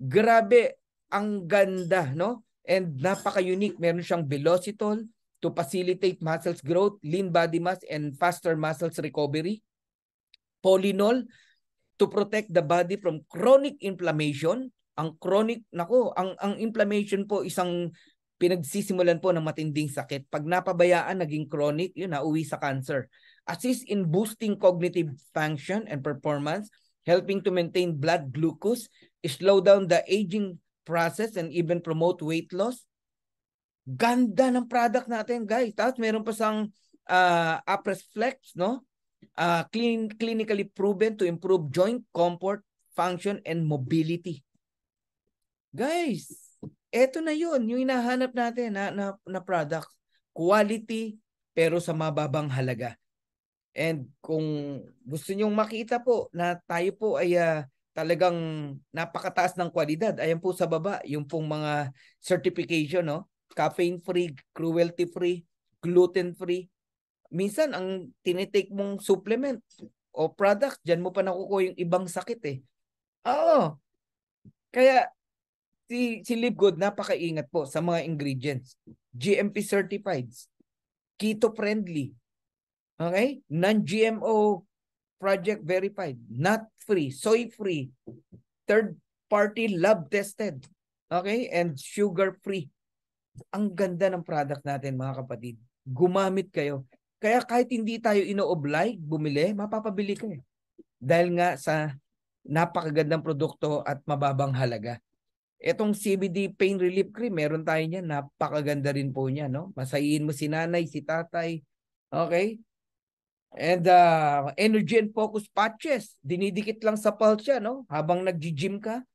Grabe, ang ganda, no? And napaka-unique. Meron siyang velocitol to facilitate muscles growth, lean body mass, and faster muscles recovery. Polynol to protect the body from chronic inflammation. Ang chronic, nako, ang, ang inflammation po isang pinagsisimulan po ng matinding sakit. Pag napabayaan, naging chronic, yun nauwi sa cancer. Assist in boosting cognitive function and performance, helping to maintain blood glucose, slow down the aging process and even promote weight loss. Ganda ng product natin, guys. Tapos meron pa siyang uh, ah, Apres Flex, no? Uh, clean, clinically proven to improve joint comfort, function, and mobility. Guys, eto na yon yung hinahanap natin na, na, na product. Quality, pero sa mababang halaga. And kung gusto nyong makita po na tayo po ay uh, talagang napakataas ng kwalidad. Ayan po sa baba, yung pong mga certification, no? caffeine-free, cruelty-free, gluten-free. Minsan, ang tinitake mong supplement o product, dyan mo pa nakukuha yung ibang sakit eh. Oo. Kaya, si, si Livegood, napakaingat po sa mga ingredients. GMP certified, keto-friendly, okay? non-GMO project verified, not free, soy free, third party lab tested, okay, and sugar free. Ang ganda ng product natin mga kapatid. Gumamit kayo. Kaya kahit hindi tayo ino-oblige bumili, mapapabili kayo. Eh. Dahil nga sa napakagandang produkto at mababang halaga. Itong CBD pain relief cream, meron tayo niyan. Napakaganda rin po niya, no? Masayin mo si nanay, si tatay. Okay? And uh, energy and focus patches, dinidikit lang sa pulse yan, no? Habang nagji-gym ka.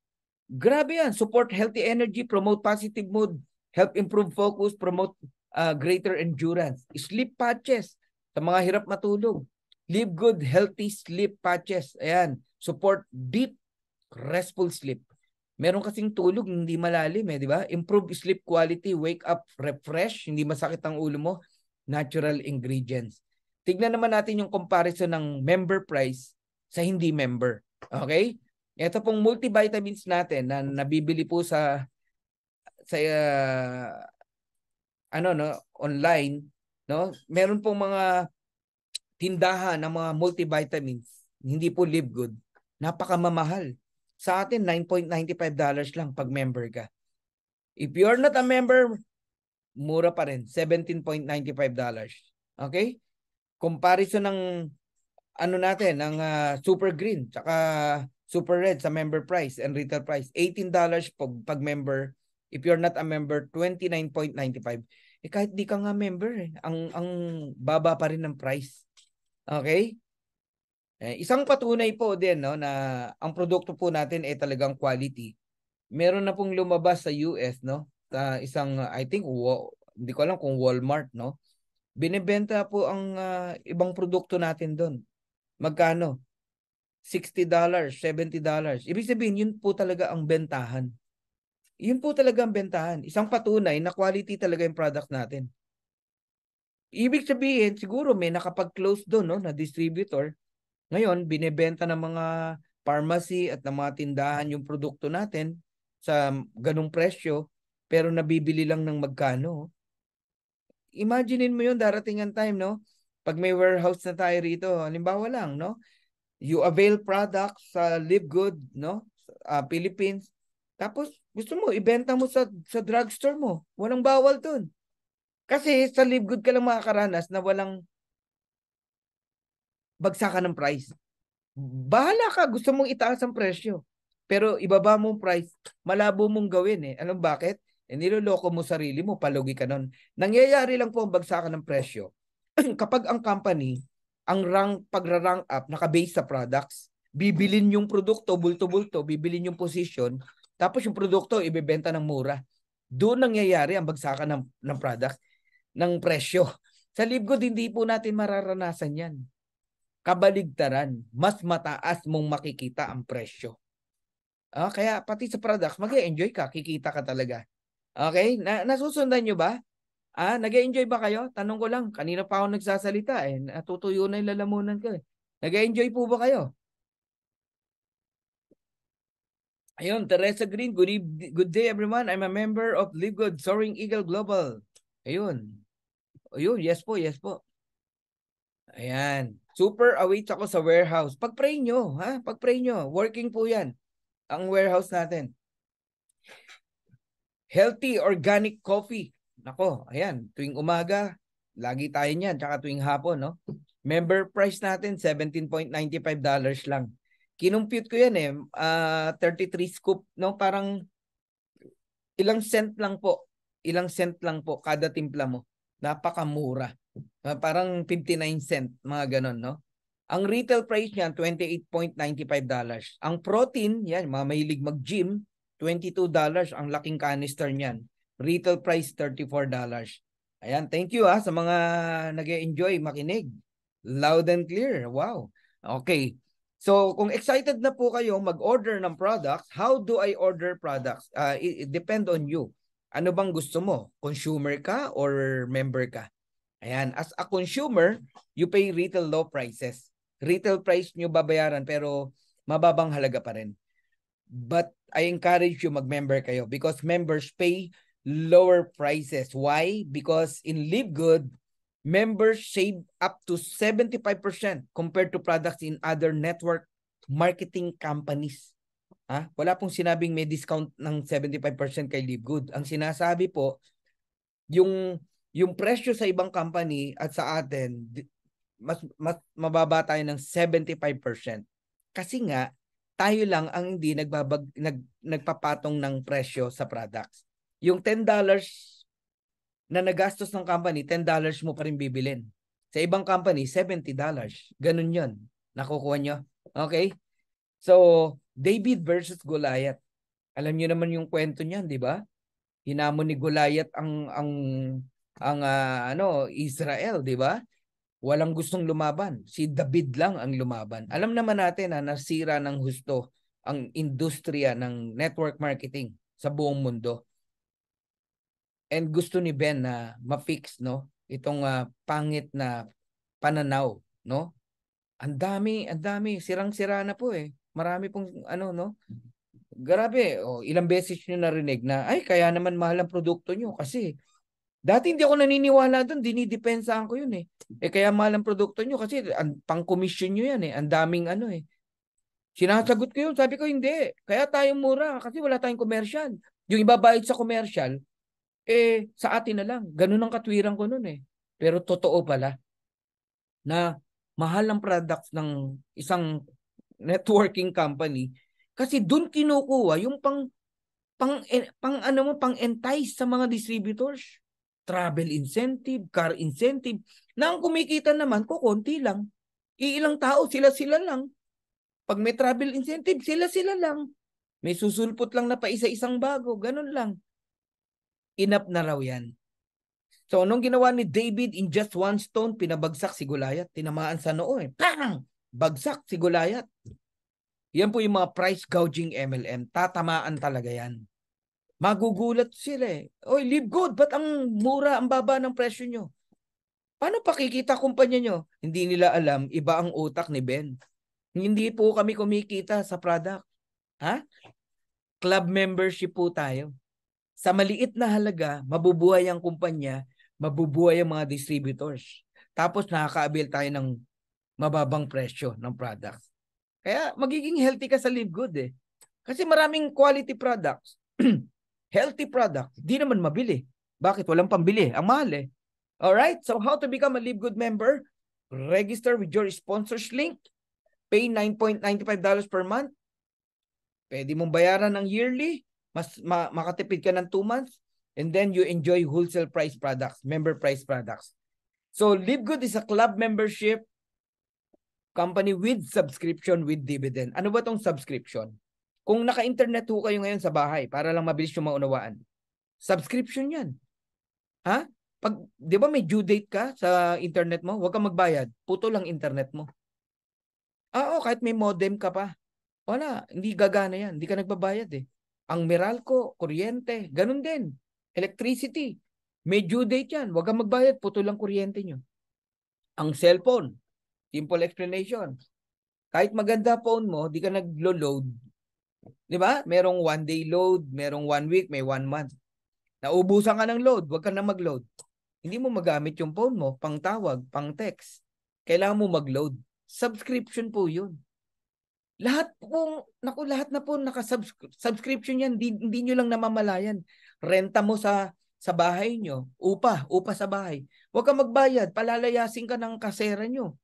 Grabe yan. Support healthy energy, promote positive mood, help improve focus, promote uh, greater endurance. Sleep patches sa mga hirap matulog. Live good, healthy sleep patches. Ayan. Support deep, restful sleep. Meron kasing tulog, hindi malalim eh, di ba? Improve sleep quality, wake up refresh, hindi masakit ang ulo mo. Natural ingredients tignan naman natin yung comparison ng member price sa hindi member. Okay? Ito pong multivitamins natin na nabibili po sa sa uh, ano no online no meron pong mga tindahan ng mga multivitamins hindi po live good napakamamahal sa atin 9.95 dollars lang pag member ka if you're not a member mura pa rin 17.95 dollars okay comparison ng ano natin, ng uh, super green tsaka super red sa member price and retail price, $18 pag, pag member. If you're not a member, 29.95. Eh kahit di ka nga member, eh, ang ang baba pa rin ng price. Okay? Eh, isang patunay po din no na ang produkto po natin ay eh, talagang quality. Meron na pong lumabas sa US no sa isang I think wo, hindi ko alam kung Walmart no Binebenta po ang uh, ibang produkto natin doon. Magkano? $60, $70. Ibig sabihin, yun po talaga ang bentahan. Yun po talaga ang bentahan. Isang patunay na quality talaga yung product natin. Ibig sabihin, siguro may nakapag-close doon no, na distributor. Ngayon, binebenta ng mga pharmacy at ng mga tindahan yung produkto natin sa ganung presyo pero nabibili lang ng magkano imaginein mo yun darating ang time, no? Pag may warehouse na tayo rito, halimbawa lang, no? You avail products sa Livegood, no? Uh, Philippines. Tapos gusto mo, ibenta mo sa, sa drugstore mo. Walang bawal dun. Kasi sa Livegood ka lang makakaranas na walang bagsakan ng price. Bahala ka, gusto mong itaas ang presyo. Pero ibaba mo ang price, malabo mong gawin eh. Alam bakit? E niloloko mo sarili mo, palugi ka nun. Nangyayari lang po ang bagsakan ng presyo kapag ang company, ang rang, pagra-rank up, nakabase sa products, bibilin yung produkto, bulto-bulto, bibilin yung position, tapos yung produkto, ibebenta ng mura. Doon nangyayari ang bagsakan ng, ng product, ng presyo. Sa libgod, hindi po natin mararanasan yan. Kabaligtaran, mas mataas mong makikita ang presyo. Ah, kaya pati sa products, mag enjoy ka, kikita ka talaga. Okay? Na, nasusundan nyo ba? Ah, nag-enjoy ba kayo? Tanong ko lang. Kanina pa ako nagsasalita eh. Natutuyo na yung lalamunan ko eh. Nag-enjoy po ba kayo? Ayun, Teresa Green, good, good day everyone. I'm a member of Live Good Soaring Eagle Global. Ayun. Ayun, yes po, yes po. Ayan. Super await ako sa warehouse. Pag-pray nyo, ha? Pag-pray nyo. Working po yan. Ang warehouse natin healthy organic coffee. Nako, ayan, tuwing umaga, lagi tayo niyan, tsaka tuwing hapon, no? Member price natin, $17.95 lang. Kinumpute ko yan eh, uh, ah, 33 scoop, no? Parang ilang cent lang po, ilang cent lang po kada timpla mo. Napakamura. Uh, parang 59 cent, mga ganon, no? Ang retail price niyan, $28.95. Ang protein, yan, mga mahilig mag-gym, $22 ang laking canister niyan. Retail price $34. Ayan, thank you ah sa mga nag enjoy makinig. Loud and clear. Wow. Okay. So, kung excited na po kayo mag-order ng products, how do I order products? Uh, ah, it, it depend on you. Ano bang gusto mo? Consumer ka or member ka? Ayan, as a consumer, you pay retail low prices. Retail price nyo babayaran pero mababang halaga pa rin. But I encourage you mag-member kayo because members pay lower prices. Why? Because in Live Good, members save up to 75% compared to products in other network marketing companies. Ha? Wala pong sinabing may discount ng 75% kay Live Good. Ang sinasabi po, yung yung presyo sa ibang company at sa atin mas, mas mababa tayo ng 75%. Kasi nga tayo lang ang hindi nagbabag, nag, nagpapatong ng presyo sa products. Yung $10 na nagastos ng company, $10 mo pa rin bibilin. Sa ibang company, $70. Ganun yon Nakukuha nyo? Okay? So, David versus Goliath. Alam niyo naman yung kwento niyan, di ba? Hinamon ni Goliath ang ang ang uh, ano Israel, di ba? Walang gustong lumaban. Si David lang ang lumaban. Alam naman natin na nasira ng husto ang industriya ng network marketing sa buong mundo. And gusto ni Ben na ma-fix no itong uh, pangit na pananaw no. Ang dami, ang dami, sirang-sira na po eh. Marami pong ano no. Grabe, oh, ilang beses niyo narinig na ay kaya naman mahal ang produkto niyo kasi Dati hindi ako naniniwala doon, dinidepensahan ko yun eh. Eh kaya mahal ang produkto nyo kasi ang pang-commission nyo yan eh. Ang daming ano eh. Sinasagot ko yun, sabi ko hindi. Kaya tayo mura kasi wala tayong commercial. Yung ibabayad sa commercial, eh sa atin na lang. Ganun ang katwiran ko noon eh. Pero totoo pala na mahal ang products ng isang networking company kasi doon kinukuha yung pang pang pang ano mo pang entice sa mga distributors travel incentive, car incentive, na ang kumikita naman ko konti lang. Iilang tao, sila-sila lang. Pag may travel incentive, sila-sila lang. May susulpot lang na pa isa-isang bago, ganun lang. Inap na raw yan. So anong ginawa ni David in just one stone, pinabagsak si Goliath, tinamaan sa noo eh. Pang! Bagsak si Goliath. Yan po yung mga price gouging MLM. Tatamaan talaga yan magugulat sila eh. Oy, live good, ba't ang mura, ang baba ng presyo nyo? Paano pakikita kumpanya nyo? Hindi nila alam, iba ang utak ni Ben. Hindi po kami kumikita sa product. Ha? Club membership po tayo. Sa maliit na halaga, mabubuhay ang kumpanya, mabubuhay ang mga distributors. Tapos nakaka-avail tayo ng mababang presyo ng products. Kaya magiging healthy ka sa Live Good eh. Kasi maraming quality products. healthy product, di naman mabili. Bakit? Walang pambili. Ang mahal eh. Alright? So how to become a Live Good member? Register with your sponsors link. Pay $9.95 per month. Pwede mong bayaran ng yearly. Mas ma makatipid ka ng 2 months. And then you enjoy wholesale price products, member price products. So Live Good is a club membership company with subscription with dividend. Ano ba tong subscription? Kung naka-internet ho kayo ngayon sa bahay, para lang mabilis yung maunawaan, subscription yan. Ha? Pag, di ba may due date ka sa internet mo, huwag kang magbayad. Puto lang internet mo. Ah, oh, kahit may modem ka pa. Wala, hindi gagana yan. Hindi ka nagbabayad eh. Ang Meralco, kuryente, ganun din. Electricity, may due date yan. Huwag kang magbayad, puto lang kuryente nyo. Ang cellphone, simple explanation. Kahit maganda phone mo, di ka naglo-load, Di ba? Merong one day load, merong one week, may one month. Naubusan ka ng load, wag ka na mag-load. Hindi mo magamit yung phone mo, pang tawag, pang text. Kailangan mo mag-load. Subscription po yun. Lahat po, naku, lahat na po naka-subscription yan. Hindi, hindi nyo lang namamalayan. Renta mo sa sa bahay nyo, upa, upa sa bahay. Huwag kang magbayad, palalayasin ka ng kasera nyo.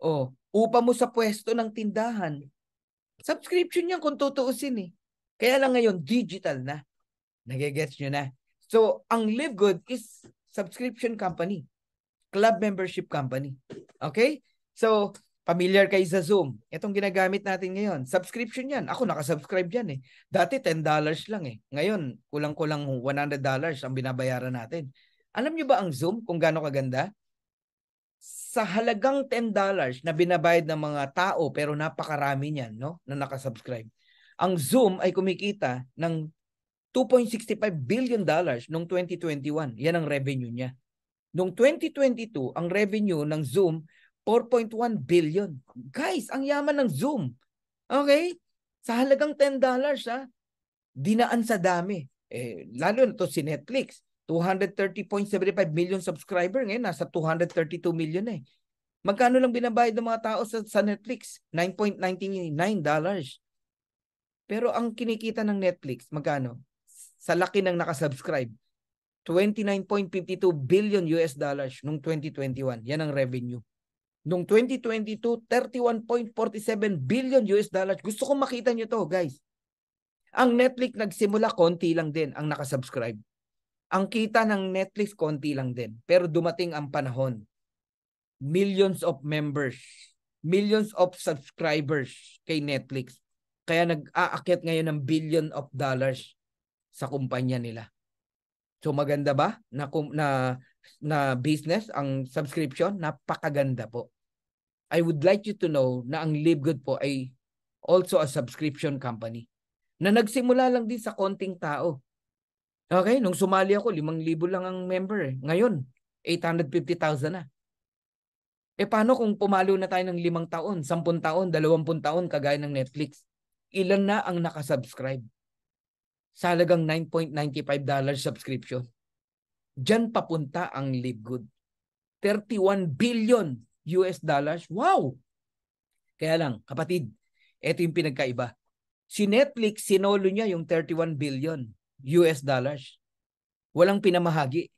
O, oh, upa mo sa pwesto ng tindahan, Subscription yan kung tutuusin eh. Kaya lang ngayon, digital na. Nagigets nyo na. So, ang Live Good is subscription company. Club membership company. Okay? So, familiar kayo sa Zoom. Itong ginagamit natin ngayon. Subscription yan. Ako nakasubscribe yan eh. Dati $10 lang eh. Ngayon, kulang-kulang $100 ang binabayaran natin. Alam nyo ba ang Zoom kung gaano kaganda? sa halagang $10 na binabayad ng mga tao pero napakarami niyan no na nakasubscribe. Ang Zoom ay kumikita ng 2.65 billion dollars noong 2021. Yan ang revenue niya. Noong 2022, ang revenue ng Zoom 4.1 billion. Guys, ang yaman ng Zoom. Okay? Sa halagang $10 ha, dinaan sa dami. Eh, lalo na to si Netflix. 230.75 million subscriber ngayon, nasa 232 million eh. Magkano lang binabayad ng mga tao sa, sa Netflix? 9.99 dollars. Pero ang kinikita ng Netflix, magkano? Sa laki ng nakasubscribe, 29.52 billion US dollars noong 2021. Yan ang revenue. Noong 2022, 31.47 billion US dollars. Gusto kong makita nyo to, guys. Ang Netflix nagsimula, konti lang din ang nakasubscribe. Ang kita ng Netflix konti lang din. Pero dumating ang panahon. Millions of members. Millions of subscribers kay Netflix. Kaya nag aakit ngayon ng billion of dollars sa kumpanya nila. So maganda ba na na na business ang subscription? Napakaganda po. I would like you to know na ang Live Good po ay also a subscription company na nagsimula lang din sa konting tao. Okay, nung sumali ako, 5,000 lang ang member eh. Ngayon, 850,000 na. Eh paano kung pumalo na tayo ng 5 taon, 10 taon, 20 taon kagaya ng Netflix? Ilan na ang nakasubscribe? Salagang 9.95 dollars subscription. Diyan papunta ang Live Good. 31 billion US dollars. Wow! Kaya lang, kapatid, ito yung pinagkaiba. Si Netflix, sinolo niya yung 31 billion. US dollars. Walang pinamahagi.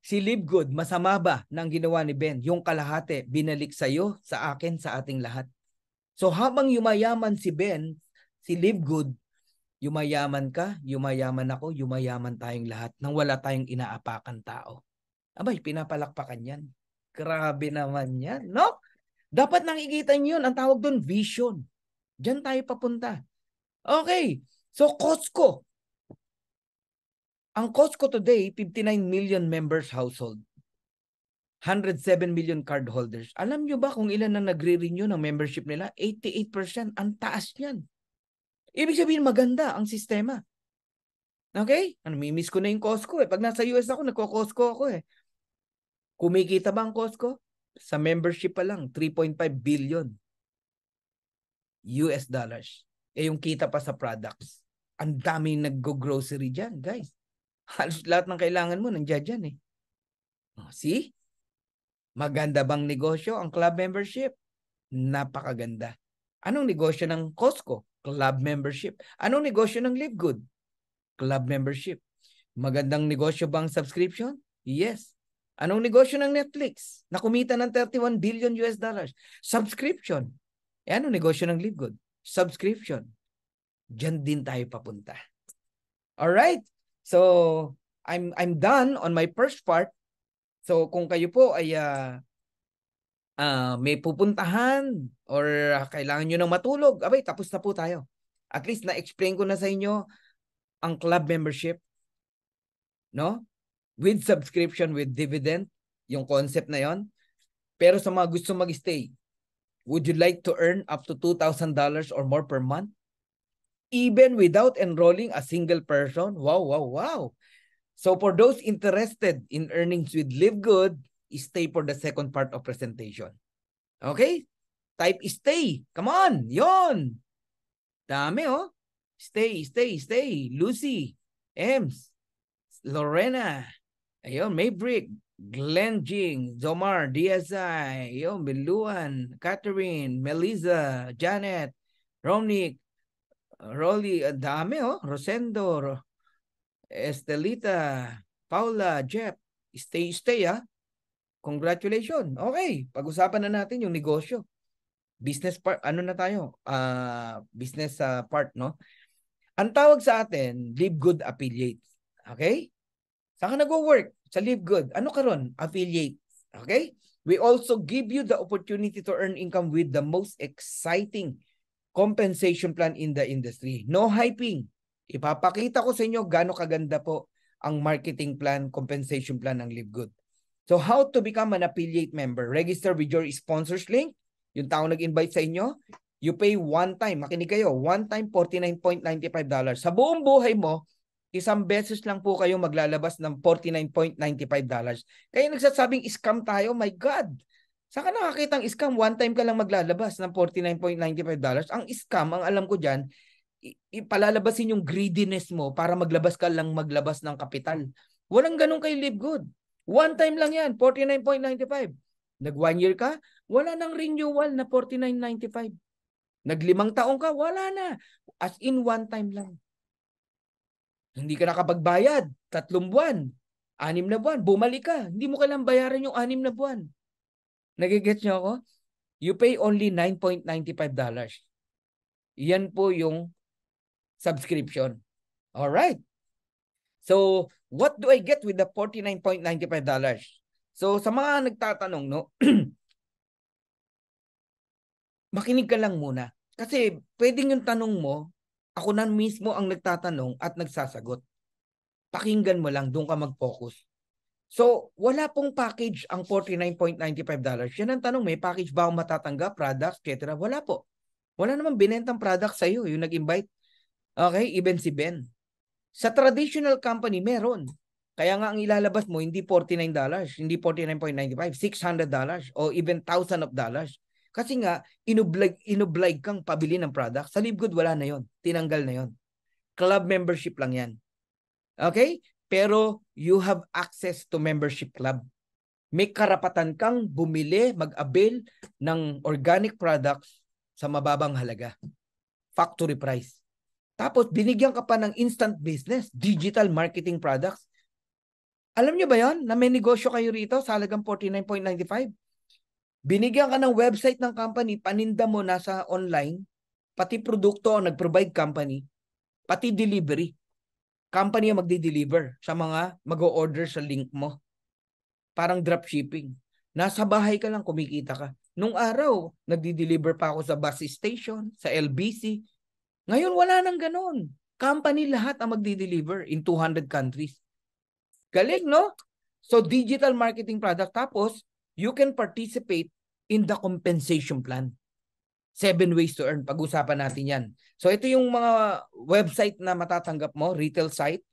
Si Libgood, masama ba ng ginawa ni Ben? Yung kalahate, binalik sa iyo, sa akin, sa ating lahat. So habang yumayaman si Ben, si Libgood, yumayaman ka, yumayaman ako, yumayaman tayong lahat nang wala tayong inaapakan tao. Abay, pinapalakpakan yan. Grabe naman yan, no? Dapat nang ikita nyo yun. Ang tawag doon, vision. Diyan tayo papunta. Okay. So, Costco. Ang Costco today, 59 million members household. 107 million cardholders. Alam nyo ba kung ilan na nagre-renew ng membership nila? 88%. Ang taas niyan. Ibig sabihin maganda ang sistema. Okay? Ano, mimiss ko na yung Costco eh. Pag nasa US ako, nagko-Costco ako eh. Kumikita ba ang Costco? Sa membership pa lang, 3.5 billion US dollars. Eh yung kita pa sa products. Ang daming nag-grocery dyan, guys. Halos lahat ng kailangan mo nandiyan dyan eh. Oh, see? Maganda bang negosyo ang club membership? Napakaganda. Anong negosyo ng Costco? Club membership. Anong negosyo ng Livegood? Club membership. Magandang negosyo bang subscription? Yes. Anong negosyo ng Netflix na kumita ng 31 billion US dollars? Subscription. E anong negosyo ng Livegood? Subscription. Diyan din tayo papunta. All right. So, I'm I'm done on my first part. So, kung kayo po ay uh, uh, may pupuntahan or kailangan nyo ng matulog, abay, tapos na po tayo. At least na-explain ko na sa inyo ang club membership. No? With subscription, with dividend, yung concept na yon. Pero sa mga gusto mag-stay, would you like to earn up to $2,000 or more per month? even without enrolling a single person. Wow, wow, wow. So for those interested in earnings with Live Good, stay for the second part of presentation. Okay? Type stay. Come on. Yon. Dami oh. Stay, stay, stay. Lucy, Ems, Lorena, ayun, Maybrick, Glenn Jing, Zomar, DSI, ayun, Biluan, Catherine, Melissa, Janet, Romnick, Rolly, ang dami oh. Rosendo, Estelita, Paula, Jeff. Stay, stay ah. Congratulations. Okay, pag-usapan na natin yung negosyo. Business part, ano na tayo? Uh, business uh, part, no? Ang tawag sa atin, Live Good Affiliate. Okay? Saan ka nag-work? Sa Live Good. Ano ka ron? Affiliate. Okay? We also give you the opportunity to earn income with the most exciting compensation plan in the industry. No hyping. Ipapakita ko sa inyo gaano kaganda po ang marketing plan, compensation plan ng LiveGood. So how to become an affiliate member? Register with your sponsors link. Yung taong nag-invite sa inyo, you pay one time. Makinig kayo, one time $49.95. Sa buong buhay mo, isang beses lang po kayo maglalabas ng $49.95. Kaya nagsasabing scam tayo, my God. Saan ka nakakita ang scam? One time ka lang maglalabas ng $49.95. Ang scam, ang alam ko dyan, ipalalabasin yung greediness mo para maglabas ka lang maglabas ng kapital. Walang ganun kay Live Good. One time lang yan, 49.95. Nag one year ka, wala nang renewal na 49.95. Nag limang taon ka, wala na. As in one time lang. Hindi ka nakapagbayad, tatlong buwan, anim na buwan, bumalik ka. Hindi mo kailang bayaran yung anim na buwan Nagigets nyo ako? You pay only $9.95. Yan po yung subscription. All right. So, what do I get with the $49.95? So, sa mga nagtatanong, no, makinig ka lang muna. Kasi pwedeng yung tanong mo, ako na mismo ang nagtatanong at nagsasagot. Pakinggan mo lang, doon ka mag-focus. So, wala pong package ang $49.95. Yan ang tanong, may package ba akong matatanggap, products, etc. Wala po. Wala namang binentang product sa iyo, yung nag-invite. Okay, even si Ben. Sa traditional company, meron. Kaya nga ang ilalabas mo, hindi $49, hindi $49.95, $600 o even thousand of dollars. Kasi nga, inoblig, inoblig kang pabili ng product. Sa Livegood, wala na yon Tinanggal na yon Club membership lang yan. Okay? Pero you have access to membership club. May karapatan kang bumili, mag-avail ng organic products sa mababang halaga. Factory price. Tapos binigyan ka pa ng instant business, digital marketing products. Alam nyo ba yon na may negosyo kayo rito sa halagang 49.95? Binigyan ka ng website ng company, paninda mo nasa online, pati produkto ang nag-provide company, pati delivery company ang magde deliver sa mga mag-o-order sa link mo. Parang dropshipping. Nasa bahay ka lang, kumikita ka. Nung araw, nagdi-deliver pa ako sa bus station, sa LBC. Ngayon, wala nang ganun. Company lahat ang magde deliver in 200 countries. Galing, no? So, digital marketing product. Tapos, you can participate in the compensation plan. 7 ways to earn. Pag-usapan natin yan. So ito yung mga website na matatanggap mo, retail site.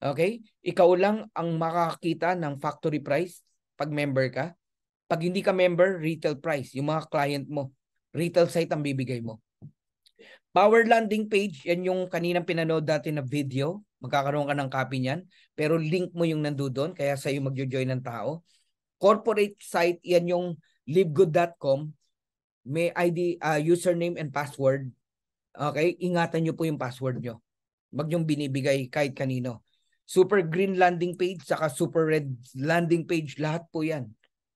Okay? Ikaw lang ang makakita ng factory price pag member ka. Pag hindi ka member, retail price. Yung mga client mo, retail site ang bibigay mo. Power landing page, yan yung kaninang pinanood natin na video. Magkakaroon ka ng copy niyan. Pero link mo yung nandoon kaya sa'yo magjo-join ng tao. Corporate site, yan yung livegood.com may ID, uh, username and password. Okay? Ingatan nyo po yung password nyo. Wag yung binibigay kahit kanino. Super green landing page, saka super red landing page, lahat po yan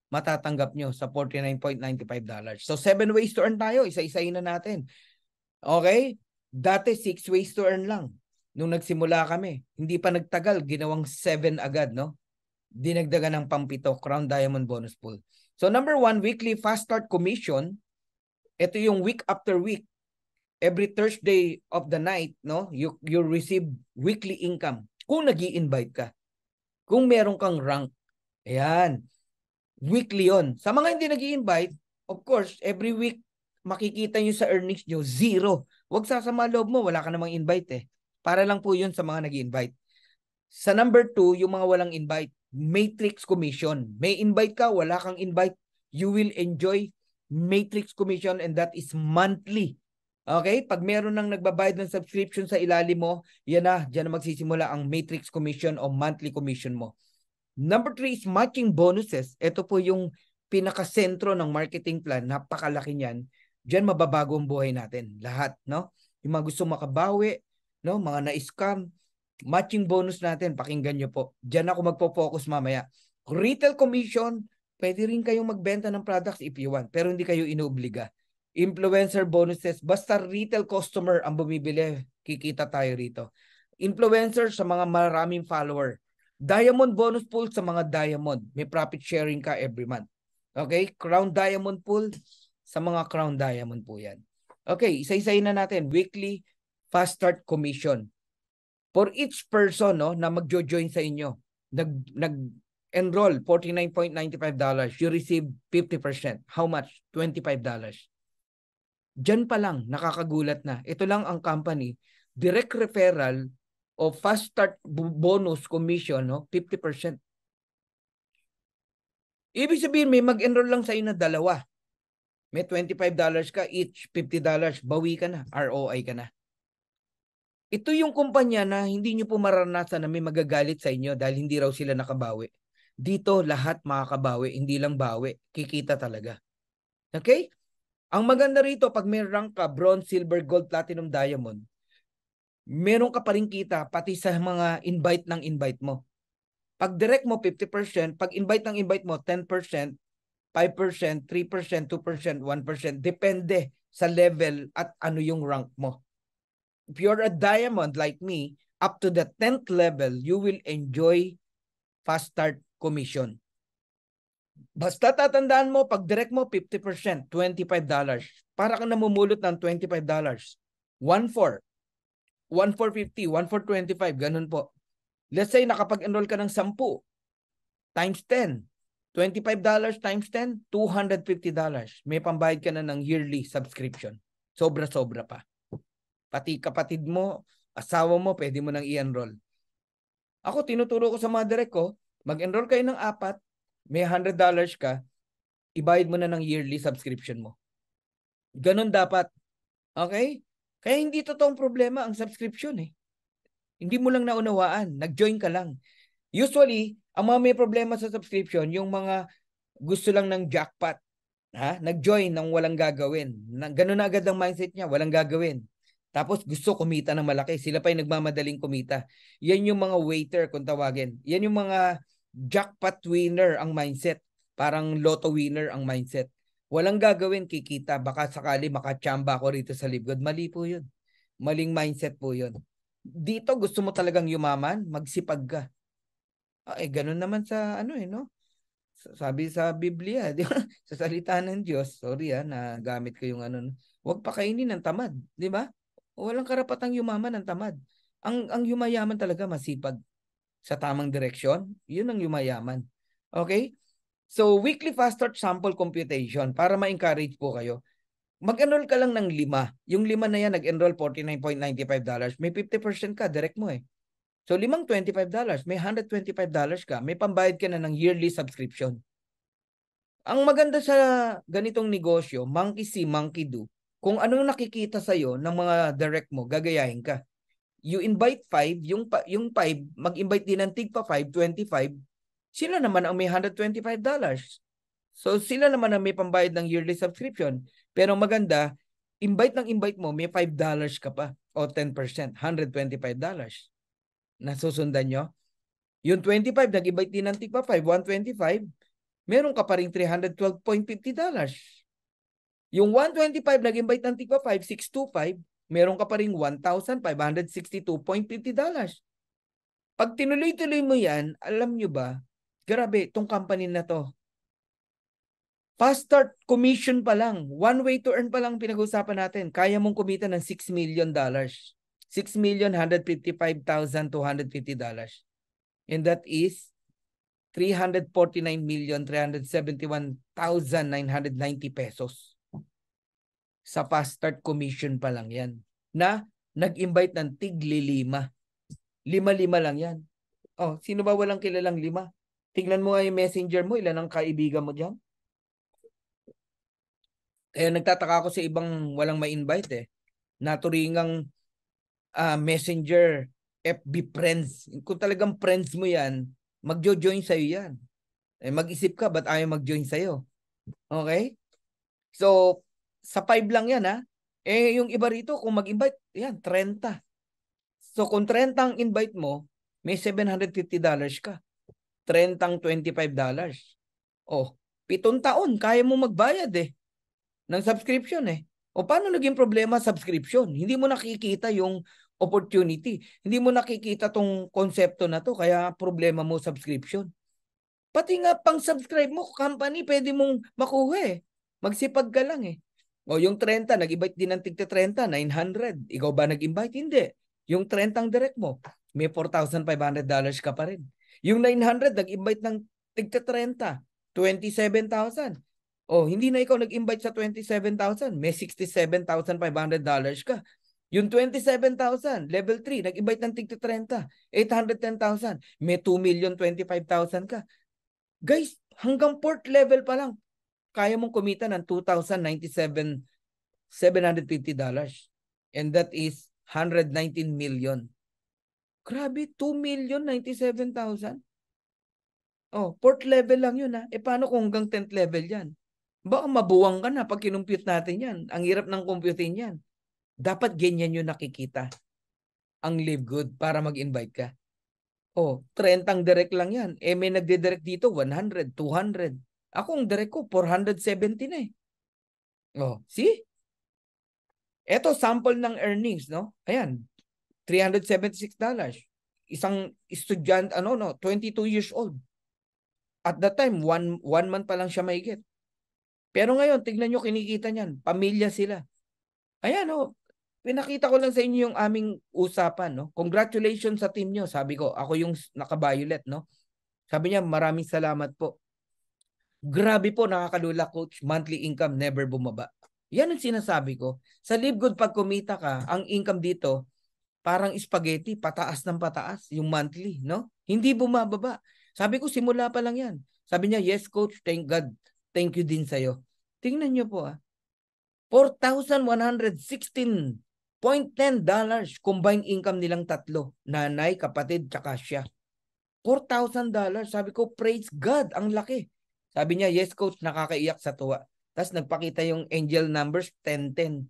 matatanggap nyo sa $49.95. So, seven ways to earn tayo. Isa-isayin na natin. Okay? Dati, six ways to earn lang. Nung nagsimula kami, hindi pa nagtagal, ginawang seven agad, no? Dinagdagan ng pampito, Crown Diamond Bonus Pool. So, number one, weekly fast start commission ito yung week after week every Thursday of the night no you you receive weekly income kung nag invite ka kung meron kang rank ayan weekly yon sa mga hindi nag invite of course every week makikita nyo sa earnings nyo zero wag sasama loob mo wala ka namang invite eh para lang po yun sa mga nag invite sa number two yung mga walang invite matrix commission may invite ka wala kang invite you will enjoy matrix commission and that is monthly. Okay? Pag meron nang nagbabayad ng subscription sa ilalim mo, yan na, dyan magsisimula ang matrix commission o monthly commission mo. Number three is matching bonuses. Ito po yung pinakasentro ng marketing plan. Napakalaki niyan. Diyan mababago ang buhay natin. Lahat, no? Yung mga gusto makabawi, no? mga na-scam, matching bonus natin, pakinggan nyo po. Diyan ako magpo-focus mamaya. Retail commission, pwede rin kayong magbenta ng products if you want, pero hindi kayo inuobliga. Influencer bonuses, basta retail customer ang bumibili, kikita tayo rito. Influencer sa mga maraming follower. Diamond bonus pool sa mga diamond, may profit sharing ka every month. Okay, crown diamond pool sa mga crown diamond po yan. Okay, isa-isayin na natin. Weekly fast start commission. For each person no, na magjo-join sa inyo, nag, nag enroll $49.95, you receive 50%. How much? $25. Diyan pa lang, nakakagulat na. Ito lang ang company. Direct referral o fast start bonus commission, no? 50%. Ibig sabihin, may mag-enroll lang sa inyo na dalawa. May $25 ka each, $50, bawi ka na, ROI ka na. Ito yung kumpanya na hindi nyo po maranasan na may magagalit sa inyo dahil hindi raw sila nakabawi. Dito lahat makakabawi, hindi lang bawi, kikita talaga. Okay? Ang maganda rito, pag may rank ka, bronze, silver, gold, platinum, diamond, meron ka pa rin kita pati sa mga invite ng invite mo. Pag direct mo, 50%. Pag invite ng invite mo, 10%, 5%, 3%, 2%, 1%. Depende sa level at ano yung rank mo. If you're a diamond like me, up to the 10th level, you will enjoy fast start commission. Basta tatandaan mo, pag direct mo, 50%, $25. Para kang namumulot ng $25. 1-4. 1-450, 1-425, ganun po. Let's say nakapag-enroll ka ng 10 times 10. $25 times 10, $250. May pambayad ka na ng yearly subscription. Sobra-sobra pa. Pati kapatid mo, asawa mo, pwede mo nang i-enroll. Ako, tinuturo ko sa mga direct ko, Mag-enroll kayo ng apat, may $100 ka, ibayad mo na ng yearly subscription mo. Ganon dapat. Okay? Kaya hindi totoong problema ang subscription eh. Hindi mo lang naunawaan. Nag-join ka lang. Usually, ang mga may problema sa subscription, yung mga gusto lang ng jackpot. Ha? Nag-join nang walang gagawin. Ganun na agad ang mindset niya, walang gagawin. Tapos gusto kumita ng malaki. Sila pa yung nagmamadaling kumita. Yan yung mga waiter kung tawagin. Yan yung mga jackpot winner ang mindset. Parang lotto winner ang mindset. Walang gagawin, kikita. Baka sakali makachamba ako rito sa Libgod. Mali po yun. Maling mindset po yun. Dito gusto mo talagang yumaman, magsipag ka. Ay, ah, eh, ganun naman sa ano eh, no? Sabi sa Biblia, di ba? sa salita ng Diyos, sorry ah, na gamit ko yung ano, huwag pakainin ng tamad, di ba? Walang karapatang yumaman ng tamad. Ang, ang yumayaman talaga masipag sa tamang direksyon, yun ang yumayaman. Okay? So, weekly fast start sample computation para ma-encourage po kayo. Mag-enroll ka lang ng lima. Yung lima na yan, nag-enroll $49.95. May 50% ka, direct mo eh. So, limang $25. May $125 ka. May pambayad ka na ng yearly subscription. Ang maganda sa ganitong negosyo, monkey see, monkey do. Kung ano yung nakikita sa'yo ng mga direct mo, gagayahin ka you invite 5, yung, yung 5, mag-invite din ng tigpa 5, 25, sila naman ang may $125. So sila naman ang may pambayad ng yearly subscription. Pero maganda, invite ng invite mo, may $5 ka pa o 10%, $125. Nasusundan nyo? Yung 25, nag-invite din ng tigpa 5, 125, meron ka pa rin $312.50. Yung 125, nag-invite ng tigpa 5, 625, meron ka pa rin 1,562.50 Pag tinuloy-tuloy mo yan, alam nyo ba, grabe, tong company na to. Fast start commission pa lang, one way to earn pa lang pinag-usapan natin, kaya mong kumita ng 6 million dollars. 6 million And that is $349,371,990 pesos sa Fast Start Commission pa lang yan na nag-invite ng tigli lima. Lima-lima lang yan. Oh, sino ba walang kilalang lima? Tingnan mo nga yung messenger mo, ilan ang kaibigan mo diyan? Kaya nagtataka ako sa ibang walang ma-invite eh. Naturingang uh, messenger, FB friends. Kung talagang friends mo yan, magjo-join sa'yo yan. Eh, mag-isip ka, ba't ayaw mag-join sa'yo? Okay? So, sa 5 lang yan ha. Eh yung iba rito kung mag-invite, yan 30. So kung 30 ang invite mo, may $750 ka. 30 ang $25. dollars. Oh, pitong taon, kaya mo magbayad eh. Ng subscription eh. O paano naging problema subscription? Hindi mo nakikita yung opportunity. Hindi mo nakikita tong konsepto na to, kaya problema mo subscription. Pati nga pang subscribe mo, company, pwede mong makuha eh. Magsipag ka lang eh. O oh, yung 30, nag-invite din ng tigte 30, 900. Ikaw ba nag-invite? Hindi. Yung 30 ang direct mo, may $4,500 dollars ka pa rin. Yung 900, nag-invite ng tigte 30, 27,000. Oh, hindi na ikaw nag-invite sa 27,000, may $67,500 dollars ka. Yung 27,000, level 3, nag-invite ng tigte 30, 810,000, may 2,025,000 ka. Guys, hanggang fourth level pa lang, kaya mong kumita ng 2,097 dollars. And that is 119 million. Grabe, 2 million 97,000. Oh, port level lang yun ha. E paano kung hanggang 10th level yan? Baka mabuwang ka na pag kinumpute natin yan. Ang hirap ng computing yan. Dapat ganyan yung nakikita. Ang live good para mag-invite ka. Oh, 30 ang direct lang yan. Eh may nagde-direct dito, 100, 200. Ako ang direct ko, 470 na eh. Oh, see? Ito, sample ng earnings, no? Ayan, $376. Isang estudyant, ano, no, 22 years old. At that time, one, one month pa lang siya maigit. Pero ngayon, tignan nyo, kinikita niyan. Pamilya sila. Ayan, oh, pinakita ko lang sa inyo yung aming usapan, no? Congratulations sa team nyo. Sabi ko, ako yung naka-violet, no? Sabi niya, maraming salamat po. Grabe po nakakalula coach, monthly income never bumaba. Yan ang sinasabi ko. Sa live good pag kumita ka, ang income dito parang spaghetti, pataas ng pataas yung monthly, no? Hindi bumababa. Sabi ko simula pa lang yan. Sabi niya, "Yes coach, thank God. Thank you din sa iyo." Tingnan niyo po ah. 4,116.10 dollars combined income nilang tatlo. Nanay, kapatid, tsaka siya. $4,000. Sabi ko, praise God, ang laki. Sabi niya, yes coach, nakakaiyak sa tuwa. Tapos nagpakita yung angel numbers 10-10.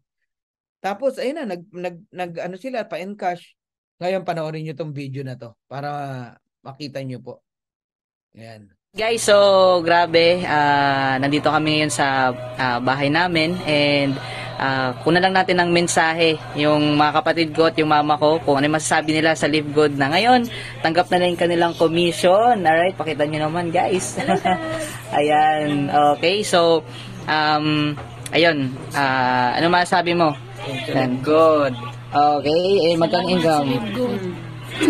Tapos ayun na, nag, nag, nag ano sila, pa-encash. Ngayon panoorin niyo tong video na to para makita niyo po. Ayan. Guys, so grabe, uh, nandito kami ngayon sa uh, bahay namin and uh, ah, kuna lang natin ng mensahe yung mga kapatid ko at yung mama ko kung ano masasabi nila sa Live God na ngayon tanggap na lang yung kanilang commission alright pakita nyo naman guys ayan okay so um, ayun uh, ano masasabi mo Live God okay eh magkang income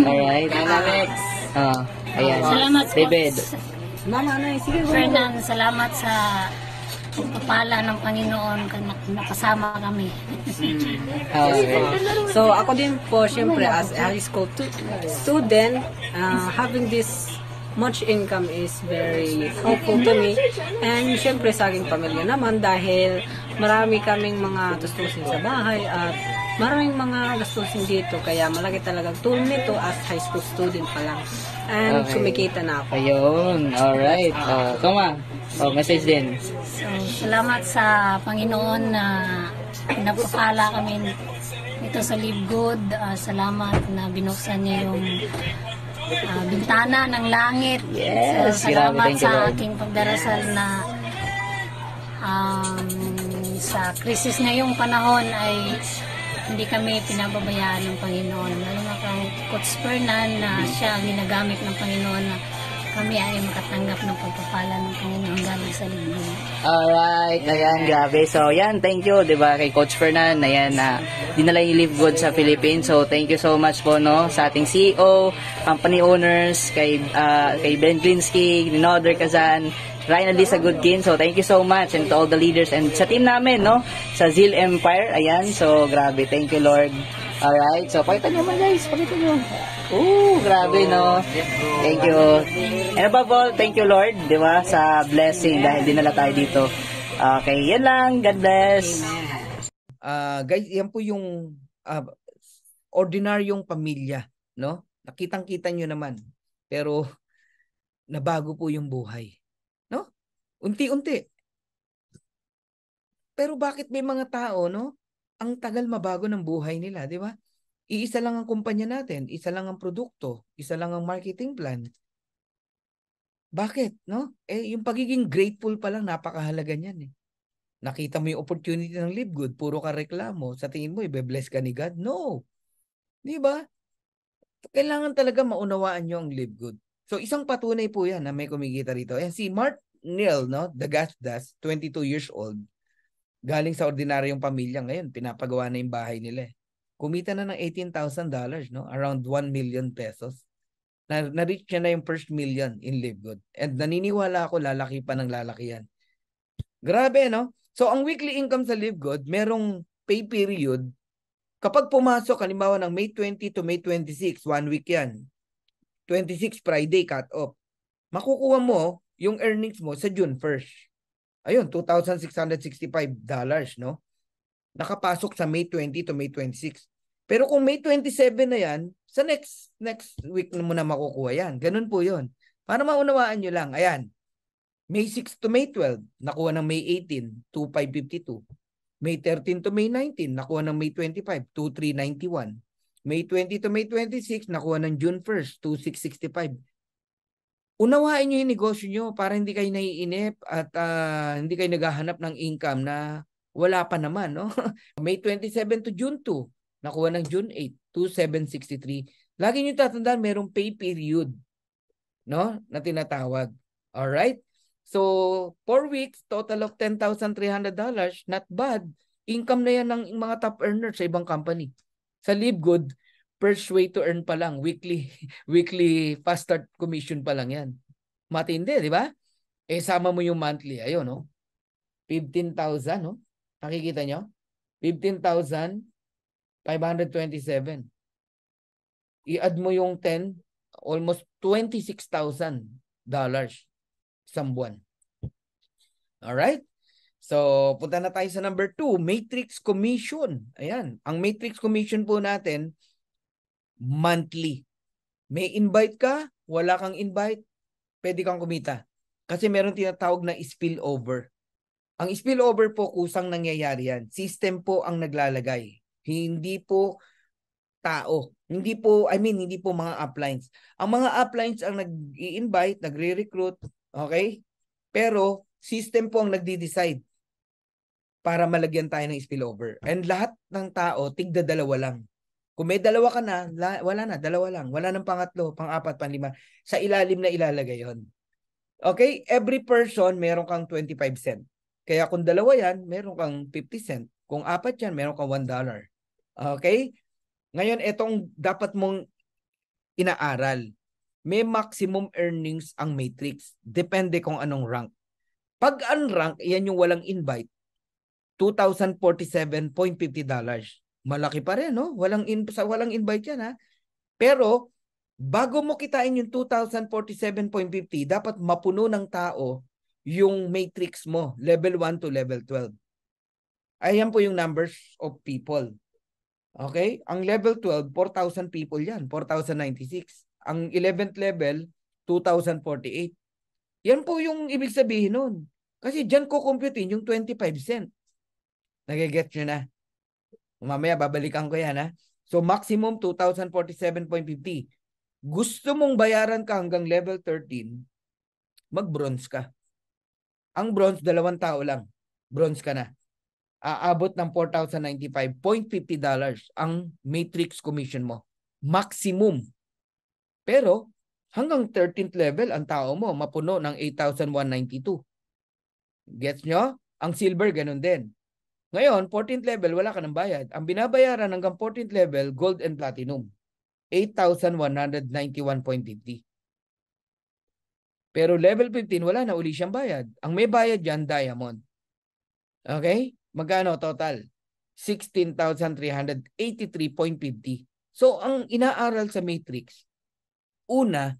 alright Alex oh, ah, ayan Salamat David Mama, ano, sige, Fernan, salamat sa pagpapala ng Panginoon nakasama kami. Alright. So ako din po, syempre, as a high school student, uh, having this much income is very helpful to me. And syempre sa aking pamilya naman dahil marami kaming mga tustusin sa bahay at maraming mga gastusin dito kaya malaki talaga tulong nito as high school student pa lang and okay. kumikita na ako ayun alright uh, ah. kama ah, oh, message din so, salamat sa Panginoon na napapala kami ito sa Live Good uh, salamat na binuksan niya yung uh, bintana ng langit yes, so, salamat sa you, aking pagdarasal yes. na um, sa krisis ngayong panahon ay hindi kami pinababayaan ng Panginoon. Lalo na kang Coach na siya ginagamit ng Panginoon na kami ay makatanggap ng pagpapala ng Panginoon galing sa libro. Alright, ayan, grabe. So, yan, thank you, di ba, kay Coach Fernan, ayan, na dinala yung Live Good sa Philippines. So, thank you so much po, no, sa ating CEO, company owners, kay, uh, kay Ben Glinsky, Ninoder Kazan, Ryan Ali sa Good Game. So, thank you so much and to all the leaders and sa team namin, no? Sa Zeal Empire. Ayan. So, grabe. Thank you, Lord. Alright. So, pakita nyo man, guys. Pakita nyo. Ooh, grabe, no? Thank you. And above all, thank you, Lord, di ba, sa blessing dahil dinala tayo dito. Okay, yan lang. God bless. Uh, guys, yan po yung uh, ordinaryong pamilya, no? Nakitang-kita nyo naman. Pero, nabago po yung buhay. Unti-unti. Pero bakit may mga tao, no? Ang tagal mabago ng buhay nila, di ba? Iisa lang ang kumpanya natin, isa lang ang produkto, isa lang ang marketing plan. Bakit, no? Eh, yung pagiging grateful pa lang, napakahalaga niyan eh. Nakita mo yung opportunity ng live good, puro ka reklamo, sa tingin mo, ibe-bless ka ni God? No. Di ba? Kailangan talaga maunawaan nyo ang live good. So isang patunay po yan na may kumikita rito. Ayan, si Mark Neil, no? The Dagasdas, 22 years old, galing sa ordinaryong pamilya ngayon, pinapagawa na yung bahay nila. Eh. Kumita na ng $18,000, no? Around 1 million pesos. Na, na-reach niya na yung first million in Live Good. And naniniwala ako lalaki pa ng lalaki yan. Grabe, no? So, ang weekly income sa Live Good, merong pay period. Kapag pumasok, halimbawa ng May 20 to May 26, one week yan. 26 Friday cut off. Makukuha mo yung earnings mo sa June 1st. Ayun, $2,665, no? Nakapasok sa May 20 to May 26. Pero kung May 27 na yan, sa next next week mo na makukuha yan. Ganun po yun. Para maunawaan nyo lang, ayan, May 6 to May 12, nakuha ng May 18, 2552. May 13 to May 19, nakuha ng May 25, 2391. May 20 to May 26, nakuha ng June 1st, 2665 unawain nyo yung negosyo nyo para hindi kayo naiinip at uh, hindi kayo naghahanap ng income na wala pa naman. No? May 27 to June 2, nakuha ng June 8, 2763. Lagi nyo tatandaan, merong pay period no? na tinatawag. All right? So, 4 weeks, total of $10,300. Not bad. Income na yan ng mga top earners sa ibang company. Sa Livegood, First way to earn pa lang, weekly, weekly fast start commission pa lang yan. Matindi, di ba? Eh, sama mo yung monthly. Ayun, no? 15,000, no? Nakikita nyo? 15,527. I-add mo yung 10, almost $26,000 dollars isang buwan. Alright? So, punta na tayo sa number 2, matrix commission. Ayan. Ang matrix commission po natin, monthly. May invite ka, wala kang invite, pwede kang kumita. Kasi meron tinatawag na spillover. Ang spillover po, kusang nangyayari yan. System po ang naglalagay. Hindi po tao. Hindi po, I mean, hindi po mga uplines. Ang mga uplines ang nag invite nagre-recruit, okay? Pero system po ang nagdi-decide para malagyan tayo ng spillover. And lahat ng tao, tigda dalawa lang. Kung may dalawa ka na, wala na, dalawa lang. Wala nang pangatlo, pang-apat, panglima. Sa ilalim na ilalagay yon. Okay? Every person, meron kang 25 cent. Kaya kung dalawa yan, meron kang 50 cent. Kung apat yan, meron kang 1 dollar. Okay? Ngayon, itong dapat mong inaaral. May maximum earnings ang matrix. Depende kung anong rank. Pag unrank, rank, yan yung walang invite, $2,047.50 malaki pa rin, no? Walang, in, walang invite yan, ha? Pero, bago mo kitain yung 2,047.50, dapat mapuno ng tao yung matrix mo, level 1 to level 12. Ayan po yung numbers of people. Okay? Ang level 12, 4,000 people yan. 4,096. Ang 11th level, 2,048. Yan po yung ibig sabihin nun. Kasi dyan ko compute yung 25 cent. Nagigets nyo na. Mamaya babalikan ko yan ha. So maximum 2,047.50. Gusto mong bayaran ka hanggang level 13, mag-bronze ka. Ang bronze, dalawang tao lang. Bronze ka na. Aabot ng 4,095.50 dollars ang matrix commission mo. Maximum. Pero hanggang 13th level, ang tao mo mapuno ng 8,192. Gets nyo? Ang silver, ganun din. Ngayon, 14th level, wala ka ng bayad. Ang binabayaran hanggang 14th level, gold and platinum. 8,191.50. Pero level 15, wala na uli siyang bayad. Ang may bayad dyan, diamond. Okay? Magkano total? 16,383.50. So, ang inaaral sa matrix, una,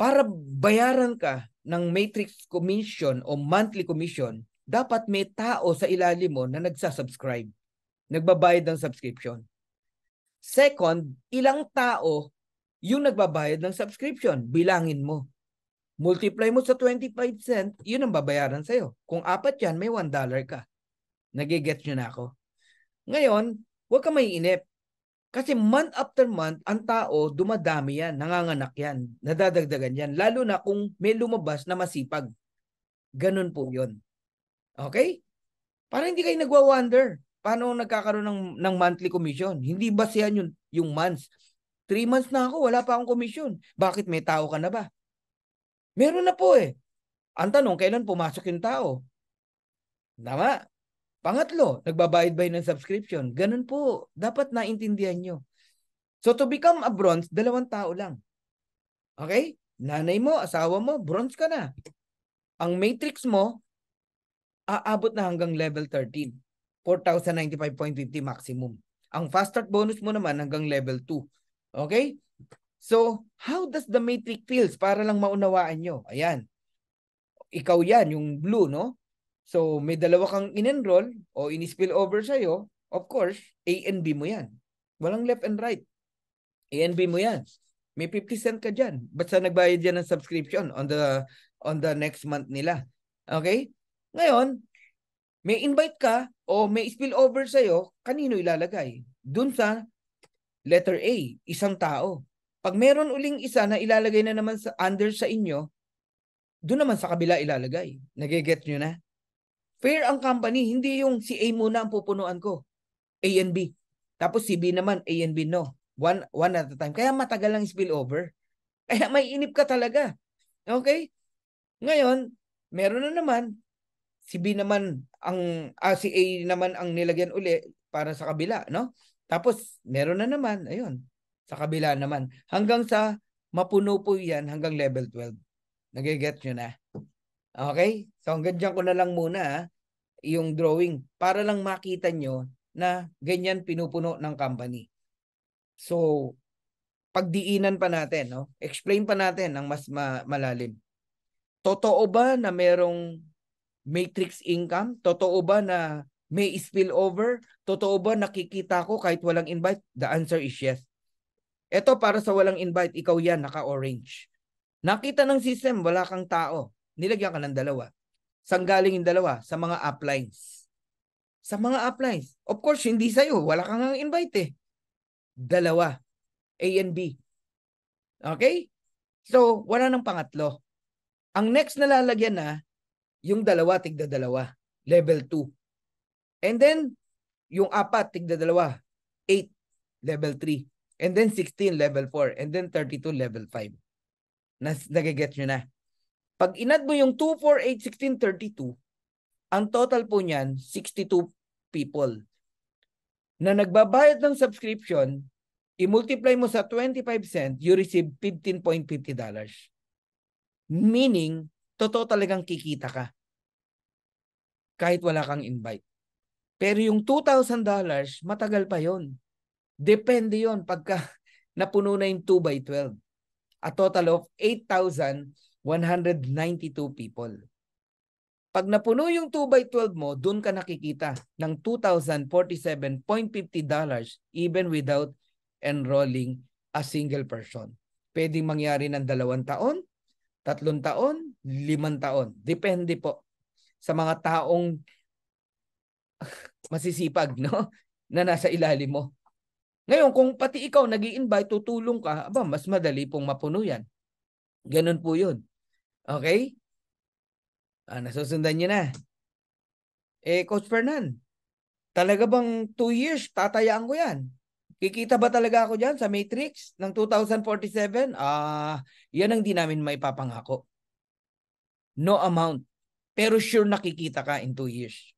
para bayaran ka ng matrix commission o monthly commission, dapat may tao sa ilalim mo na nagsasubscribe, nagbabayad ng subscription. Second, ilang tao yung nagbabayad ng subscription, bilangin mo. Multiply mo sa 25 cent, yun ang babayaran sa'yo. Kung apat yan, may 1 dollar ka. Nagigets nyo na ako. Ngayon, huwag ka maiinip. Kasi month after month, ang tao dumadami yan, nanganganak yan, nadadagdagan yan. Lalo na kung may lumabas na masipag. Ganun po yun. Okay? Para hindi kayo nagwa-wonder paano nagkakaroon ng, ng monthly commission? Hindi ba siya yun, yung months? Three months na ako, wala pa akong commission. Bakit may tao ka na ba? Meron na po eh. Ang tanong, kailan pumasok yung tao? Tama. Pangatlo, nagbabayad ba ng subscription? Ganun po. Dapat naintindihan nyo. So to become a bronze, dalawang tao lang. Okay? Nanay mo, asawa mo, bronze ka na. Ang matrix mo, aabot na hanggang level 13. 4,095.50 maximum. Ang fast start bonus mo naman hanggang level 2. Okay? So, how does the matrix feels? Para lang maunawaan nyo. Ayan. Ikaw yan, yung blue, no? So, may dalawa kang in-enroll o in-spill over sa'yo. Of course, A and B mo yan. Walang left and right. A and B mo yan. May 50 cent ka dyan. Basta nagbayad yan ng subscription on the on the next month nila. Okay? Ngayon, may invite ka o may spillover sa'yo, kanino ilalagay? Dun sa letter A, isang tao. Pag meron uling isa na ilalagay na naman sa under sa inyo, doon naman sa kabila ilalagay. Nagiget nyo na? Fair ang company, hindi yung si A muna ang pupunuan ko. A and B. Tapos si B naman, A and B no. One, one at a time. Kaya matagal lang spillover. Kaya may inip ka talaga. Okay? Ngayon, meron na naman, si B naman ang ah, si A naman ang nilagyan uli para sa kabila, no? Tapos meron na naman, ayun, sa kabila naman. Hanggang sa mapuno po 'yan hanggang level 12. Nage-get nyo na. Okay? So hanggang diyan ko na lang muna ha, ah, yung drawing para lang makita nyo na ganyan pinupuno ng company. So, pagdiinan pa natin, no? explain pa natin ng mas ma- malalim. Totoo ba na merong matrix income? Totoo ba na may spillover? Totoo ba nakikita ko kahit walang invite? The answer is yes. Ito para sa walang invite, ikaw yan, naka-orange. Nakita ng system, wala kang tao. Nilagyan ka ng dalawa. Sang galing yung dalawa? Sa mga uplines. Sa mga uplines. Of course, hindi sa'yo. Wala kang nga invite eh. Dalawa. A and B. Okay? So, wala ng pangatlo. Ang next na lalagyan na yung dalawa, tigda dalawa. Level 2. And then, yung apat, tigda dalawa. 8, level 3. And then 16, level 4. And then 32, level 5. Nas, nagigets nyo na. Pag inad mo yung 2, 4, 8, 16, 32, ang total po niyan, 62 people na nagbabayad ng subscription, i-multiply mo sa 25 cent, you receive $15.50. Meaning, totoo talagang kikita ka. Kahit wala kang invite. Pero yung $2,000, matagal pa yon. Depende yon pagka napuno na yung 2 by 12. A total of 8,192 people. Pag napuno yung 2 by 12 mo, doon ka nakikita ng $2,047.50 even without enrolling a single person. Pwedeng mangyari ng dalawang taon, tatlong taon, limang taon. Depende po sa mga taong masisipag no? na nasa ilalim mo. Ngayon, kung pati ikaw nag invite tutulong ka, aba, mas madali pong mapuno yan. Ganun po yun. Okay? Ah, nasusundan nyo na. Eh, Coach Fernan, talaga bang two years, tatayaan ko yan? Kikita ba talaga ako dyan sa Matrix ng 2047? Ah, yan ang di namin maipapangako. No amount. Pero sure nakikita ka in 2 years.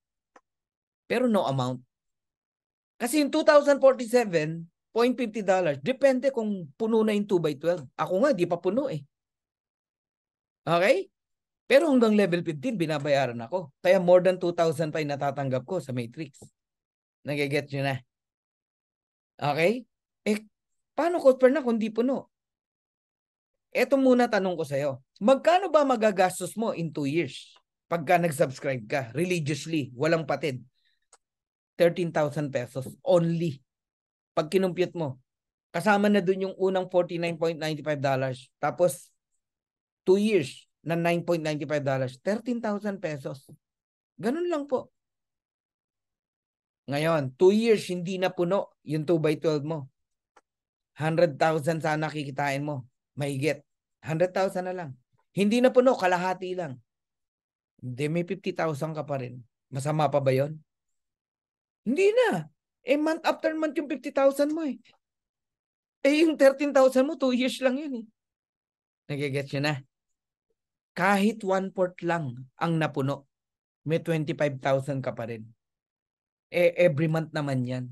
Pero no amount. Kasi yung 2047, $0.50 depende kung puno na yung 2 by 12. Ako nga, di pa puno eh. Okay? Pero hanggang level 15, binabayaran ako. Kaya more than 2,000 pa yung natatanggap ko sa Matrix. Nagigets nyo na. Okay? Eh, paano Coach na kung di puno? Ito muna tanong ko sa'yo. Magkano ba magagastos mo in 2 years? Pagka nag-subscribe ka, religiously, walang patid. 13,000 pesos only. Pag kinumpute mo, kasama na dun yung unang 49.95 dollars. Tapos, 2 years na 9.95 dollars. 13,000 pesos. Ganun lang po. Ngayon, 2 years hindi na puno yung 2 by 12 mo. 100,000 sana kikitain mo. Mahigit. 100,000 na lang. Hindi na puno, kalahati lang. Hindi, may 50,000 ka pa rin. Masama pa ba yon? Hindi na. Eh, month after month yung 50,000 mo eh. Eh, yung 13,000 mo, 2 years lang yun eh. Nagigets nyo na? Kahit one-fourth lang ang napuno, may 25,000 ka pa rin. Eh, every month naman yan.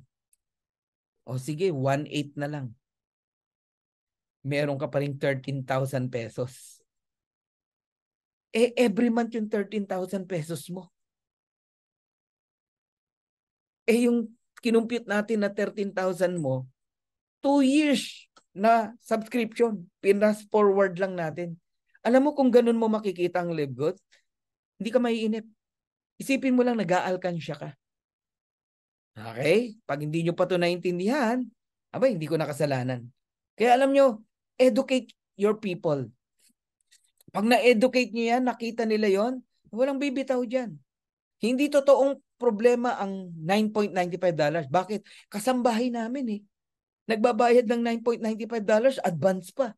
O sige, 1.8 na lang. Meron ka pa rin 13,000 pesos. Eh, every month yung 13,000 pesos mo. Eh, yung kinumpute natin na 13,000 mo, 2 years na subscription. Pinas forward lang natin. Alam mo kung ganun mo makikita ang live good, hindi ka maiinip. Isipin mo lang nag-aalkansya ka. Okay? Pag hindi nyo pa ito naintindihan, aba, hindi ko nakasalanan. Kaya alam nyo, educate your people. Pag na-educate nyo yan, nakita nila yon, walang bibitaw dyan. Hindi totoong problema ang 9.95 dollars. Bakit? Kasambahay namin eh. Nagbabayad ng 9.95 dollars, advance pa.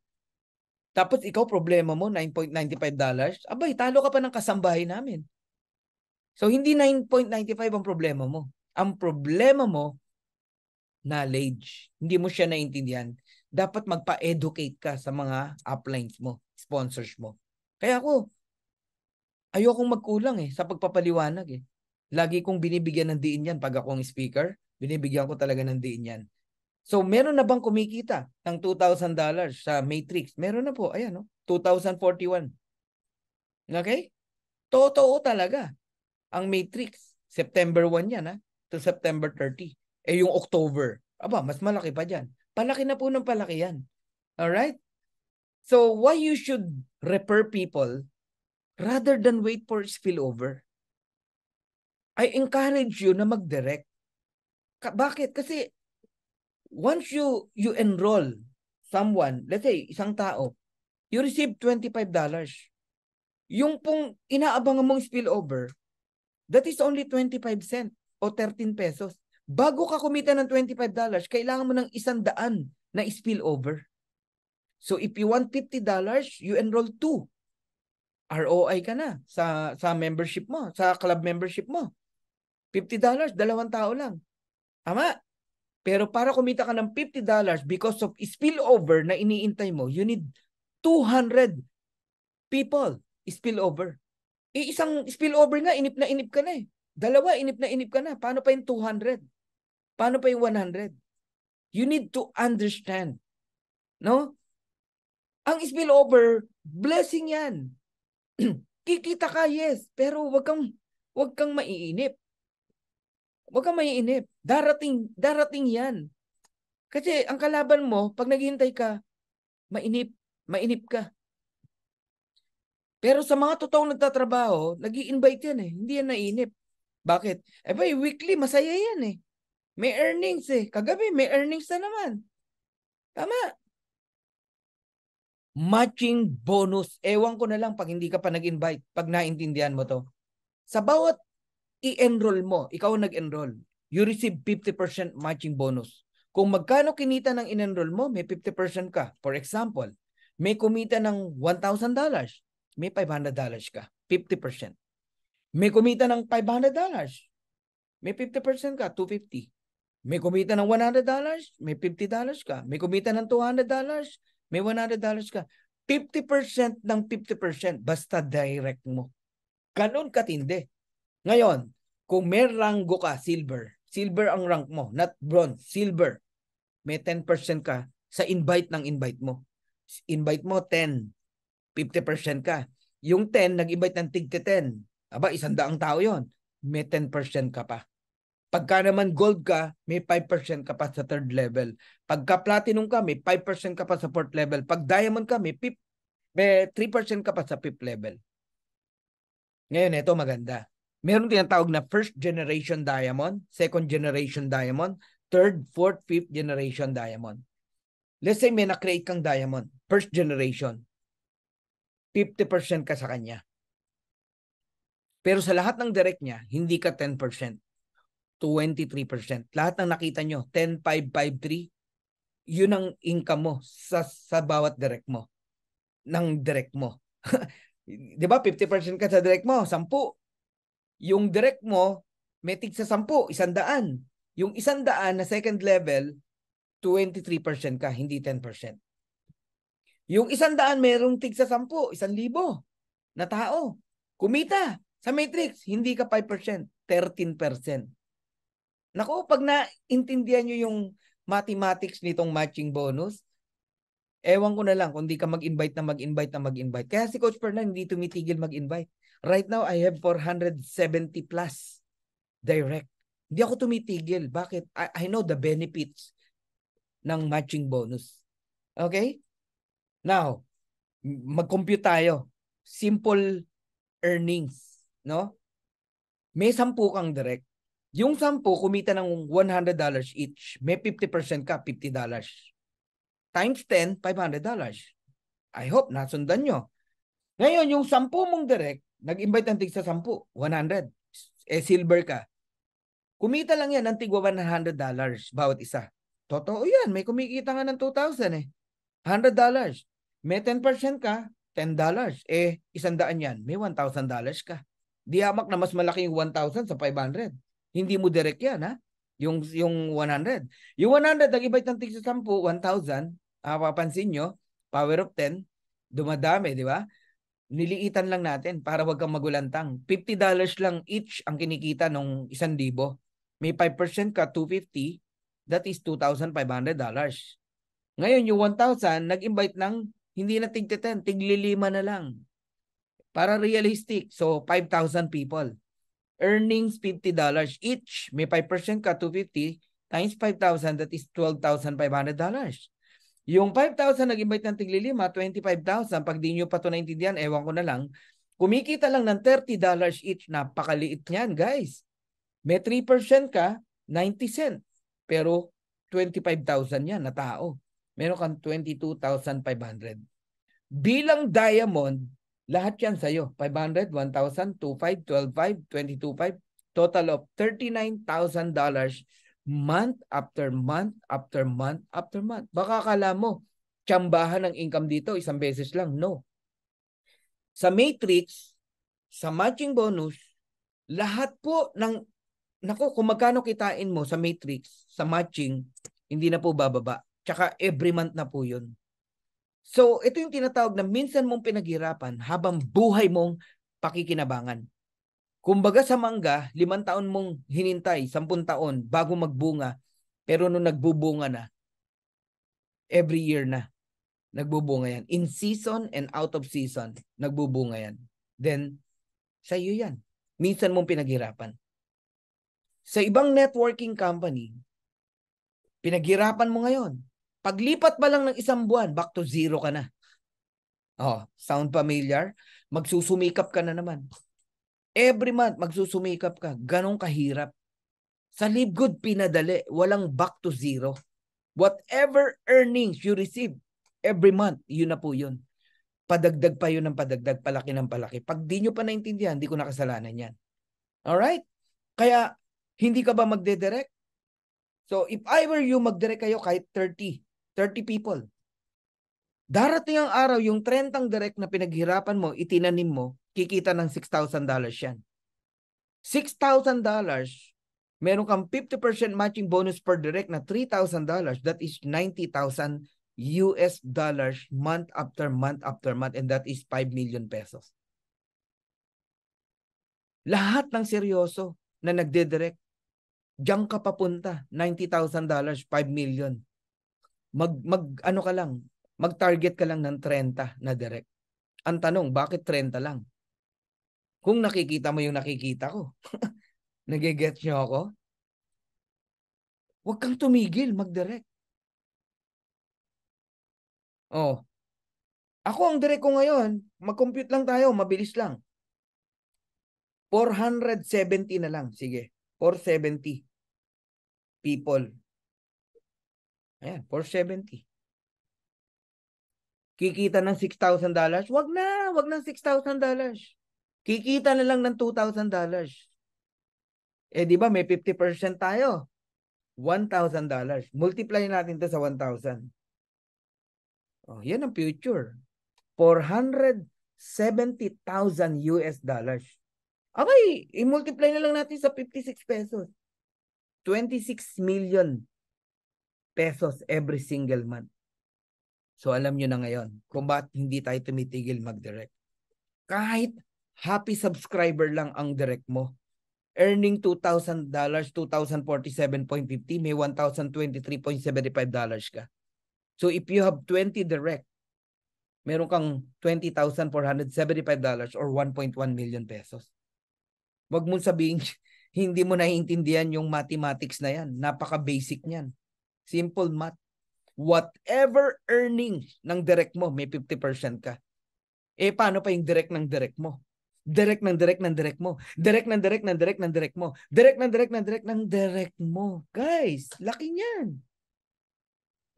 Tapos ikaw problema mo, 9.95 dollars, abay, talo ka pa ng kasambahay namin. So hindi 9.95 ang problema mo. Ang problema mo, knowledge. Hindi mo siya naintindihan. Dapat magpa-educate ka sa mga uplines mo, sponsors mo. Kaya ako, ayokong magkulang eh sa pagpapaliwanag eh. Lagi kong binibigyan ng diin yan pag akong speaker. Binibigyan ko talaga ng diin yan. So, meron na bang kumikita ng $2,000 sa Matrix? Meron na po. Ayan, no? 2041. Okay? Totoo talaga ang Matrix. September 1 yan, ha? Ah to September 30. Eh yung October, aba, mas malaki pa dyan. Palaki na po ng palaki yan. Alright? So why you should refer people rather than wait for spillover? I encourage you na mag-direct. Ka- bakit? Kasi once you you enroll someone, let's say isang tao, you receive $25. Yung pong inaabangan mong spillover, that is only 25 cents o 13 pesos. Bago ka kumita ng $25, kailangan mo ng isang daan na spillover. So if you want $50, you enroll two. ROI ka na sa sa membership mo, sa club membership mo. $50, dalawang tao lang. Tama? Pero para kumita ka ng $50 because of spillover na iniintay mo, you need 200 people spillover. E isang spillover nga, inip na inip ka na eh. Dalawa, inip na inip ka na. Paano pa yung 200? Paano pa yung 100? You need to understand. No? Ang spillover, blessing yan. Kikita ka, yes. Pero wag kang, wag kang maiinip. Wag kang maiinip. Darating, darating yan. Kasi ang kalaban mo, pag naghihintay ka, mainip, mainip ka. Pero sa mga totoong nagtatrabaho, nag invite yan eh. Hindi yan nainip. Bakit? Eh ba, weekly, masaya yan eh. May earnings eh. Kagabi, may earnings na naman. Tama. Matching bonus. Ewan ko na lang pag hindi ka pa nag-invite, pag naintindihan mo to. Sa bawat i-enroll mo, ikaw nag-enroll, you receive 50% matching bonus. Kung magkano kinita ng in-enroll mo, may 50% ka. For example, may kumita ng $1,000, may $500 ka. 50%. May kumita ng $500. May 50% ka, 250. May kumita ng $100, may $50 ka. May kumita ng $200, may $100 ka. 50% ng 50% basta direct mo. Ganun katindi. Ngayon, kung may ranggo ka, silver, silver ang rank mo, not bronze, silver, may 10% ka sa invite ng invite mo. Invite mo, 10. 50% ka. Yung 10, nag-invite ng tig 10. Aba, isang daang tao yon May 10% ka pa. Pagka naman gold ka, may 5% ka pa sa third level. Pagka platinum ka, may 5% ka pa sa fourth level. Pag diamond ka, may, pip, may 3% ka pa sa fifth level. Ngayon, ito maganda. Meron tinatawag na first generation diamond, second generation diamond, third, fourth, fifth generation diamond. Let's say may na-create kang diamond, first generation. 50% ka sa kanya. Pero sa lahat ng direct niya, hindi ka 10%. 23%. Lahat ng nakita nyo, 10, 5, 5, 3, yun ang income mo sa, sa bawat direct mo. Ng direct mo. Di ba? 50% ka sa direct mo, 10. Yung direct mo, metik sa 10, isandaan. Yung isandaan na second level, 23% ka, hindi 10%. Yung isandaan merong tig sa 10, 1,000 na tao. Kumita. Sa Matrix, hindi ka 5%, 13%. Naku, pag naintindihan nyo yung mathematics nitong matching bonus, ewan ko na lang kung di ka mag-invite na mag-invite na mag-invite. Kaya si Coach Fernan hindi tumitigil mag-invite. Right now, I have 470 plus direct. Hindi ako tumitigil. Bakit? I, I know the benefits ng matching bonus. Okay? Now, mag-compute tayo. Simple earnings no? May sampu kang direct. Yung sampu, kumita ng $100 each. May 50% ka, $50. Times 10, $500. I hope nasundan nyo. Ngayon, yung sampu mong direct, nag-invite ng tig sa sampu, 100. Eh, silver ka. Kumita lang yan ng tigwa $100 bawat isa. Totoo yan. May kumikita nga ng 2,000 eh. $100. May 10% ka, $10. Eh, isang daan yan. May $1,000 ka. Di hamak na mas malaki yung 1,000 sa 500. Hindi mo direct yan, ha? Yung, yung 100. Yung 100, ang ibite ng tig sa 10, 1,000. Ah, papansin nyo, power of 10, dumadami, di ba? Niliitan lang natin para wag kang magulantang. $50 lang each ang kinikita nung isang 1,000. May 5% ka, 250. That is $2,500. Ngayon, yung 1,000, nag-invite ng hindi na tig 10, tig 5 na lang. Para realistic. So, 5,000 people. Earnings, $50 each. May 5% ka, 250 times 5,000, that is $12,500. Yung 5,000 nag-invite ng tiglilima, 25,000. Pag di nyo pa ito naintindihan, ewan ko na lang. Kumikita lang ng $30 each. Napakaliit niyan, guys. May 3% ka, 90 cent. Pero 25,000 yan na tao. Meron kang 22,500. Bilang diamond, lahat yan sa'yo. 500, 1,000, 2,500, 12,500, 22,500. Total of $39,000 month after month after month after month. Baka kala mo, tsambahan ng income dito isang beses lang. No. Sa matrix, sa matching bonus, lahat po ng, nako, kung magkano kitain mo sa matrix, sa matching, hindi na po bababa. Tsaka every month na po yun. So, ito yung tinatawag na minsan mong pinaghirapan habang buhay mong pakikinabangan. Kumbaga sa mangga, limang taon mong hinintay, sampun taon bago magbunga. Pero nung nagbubunga na, every year na, nagbubunga yan. In season and out of season, nagbubunga yan. Then, sa iyo yan. Minsan mong pinaghirapan. Sa ibang networking company, pinaghirapan mo ngayon. Paglipat pa lang ng isang buwan, back to zero ka na. Oh, sound familiar? Magsusumikap ka na naman. Every month, magsusumikap ka. Ganong kahirap. Sa live good, pinadali. Walang back to zero. Whatever earnings you receive every month, yun na po yun. Padagdag pa yun ng padagdag, palaki ng palaki. Pag di nyo pa naintindihan, di ko nakasalanan yan. Alright? Kaya, hindi ka ba magdedirect? So, if I were you, magdirect kayo kahit 30. 30 people. Darating ang araw, yung 30 direct na pinaghirapan mo, itinanim mo, kikita ng $6,000 yan. $6,000, meron kang 50% matching bonus per direct na $3,000. That is 90,000 US dollars month after month after month and that is 5 million pesos. Lahat ng seryoso na nagdedirect, diyan ka papunta, $90,000, 5 million mag, mag ano ka lang, mag-target ka lang ng 30 na direct. Ang tanong, bakit 30 lang? Kung nakikita mo yung nakikita ko, nagigets niyo ako? Huwag kang tumigil, mag-direct. Oh. Ako ang direct ko ngayon, mag-compute lang tayo, mabilis lang. 470 na lang, sige. 470 people Ayan, 470. Kikita ng $6,000? Wag na, wag ng $6,000. Kikita na lang ng $2,000. Eh di ba may 50% tayo? $1,000. Multiply natin 'to sa 1,000. Oh, 'yan ang future. 470,000 US dollars. Okay, i-multiply na lang natin sa 56 pesos. 26 million pesos every single month. So alam nyo na ngayon kung bakit hindi tayo tumitigil mag-direct. Kahit happy subscriber lang ang direct mo, earning $2,000, $2,047.50, may $1,023.75 ka. So if you have 20 direct, meron kang $20,475 or 1.1 million pesos. Huwag mong sabihin, hindi mo naiintindihan yung mathematics na yan. Napaka-basic niyan. Simple math. Whatever earning ng direct mo, may 50% ka. Eh paano pa yung direct ng direct mo? Direct ng direct ng direct mo. Direct ng direct ng direct ng direct mo. Direct ng direct ng direct ng direct mo. Guys, laki niyan.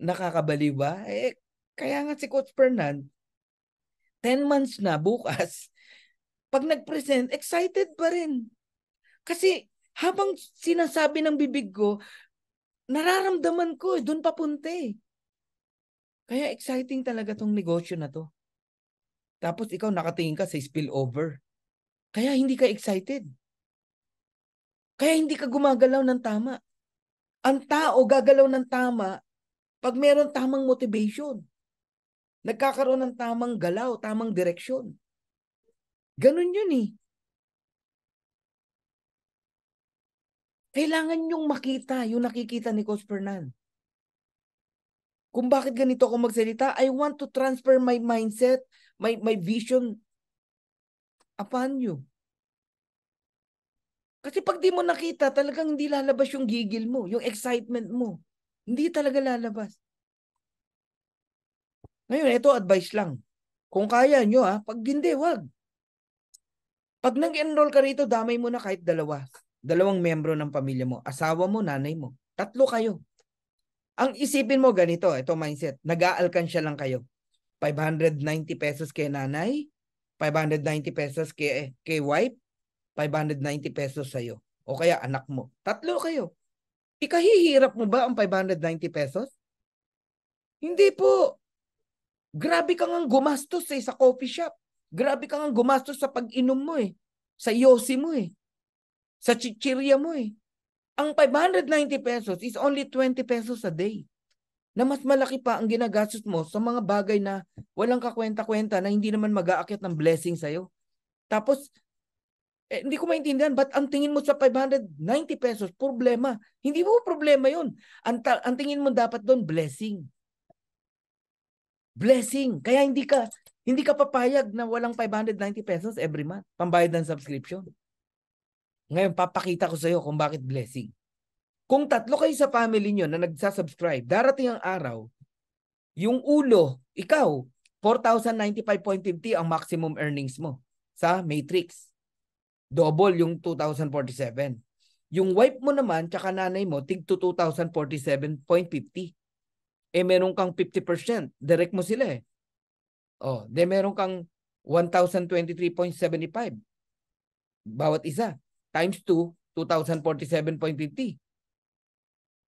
Nakakabali ba? Eh, kaya nga si Coach Fernand, 10 months na bukas, pag nag-present, excited pa rin. Kasi habang sinasabi ng bibig ko, nararamdaman ko, eh, doon papunta eh. Kaya exciting talaga tong negosyo na to. Tapos ikaw nakatingin ka sa spillover. Kaya hindi ka excited. Kaya hindi ka gumagalaw ng tama. Ang tao gagalaw ng tama pag meron tamang motivation. Nagkakaroon ng tamang galaw, tamang direksyon. Ganun yun eh. Kailangan yung makita yung nakikita ni Coach Fernan. Kung bakit ganito ako magsalita, I want to transfer my mindset, my, my vision upon you. Kasi pag di mo nakita, talagang hindi lalabas yung gigil mo, yung excitement mo. Hindi talaga lalabas. Ngayon, ito advice lang. Kung kaya nyo ha, pag hindi, wag. Pag nag-enroll ka rito, damay mo na kahit dalawa dalawang membro ng pamilya mo, asawa mo, nanay mo. Tatlo kayo. Ang isipin mo ganito, ito mindset, nag siya lang kayo. 590 pesos kay nanay, 590 pesos kay, eh, kay wife, 590 pesos sa'yo. O kaya anak mo. Tatlo kayo. Ikahihirap mo ba ang 590 pesos? Hindi po. Grabe kang ang gumastos eh, sa coffee shop. Grabe kang ang gumastos sa pag-inom mo eh. Sa yosi mo eh sa chichirya mo eh. Ang 590 pesos is only 20 pesos a day na mas malaki pa ang ginagastos mo sa mga bagay na walang kakwenta-kwenta na hindi naman mag-aakyat ng blessing sa'yo. Tapos, eh, hindi ko maintindihan, ba't ang tingin mo sa 590 pesos, problema? Hindi mo problema yun. Ang, ang tingin mo dapat doon, blessing. Blessing. Kaya hindi ka, hindi ka papayag na walang 590 pesos every month, pambayad ng subscription. Ngayon, papakita ko sa iyo kung bakit blessing. Kung tatlo kayo sa family nyo na nagsasubscribe, darating ang araw, yung ulo, ikaw, 4,095.50 ang maximum earnings mo sa Matrix. Double yung 2,047. Yung wife mo naman, tsaka nanay mo, tig to 2,047.50. Eh, meron kang 50%. Direct mo sila eh. Oh, de meron kang 1,023.75 bawat isa times 2, 2,047.50.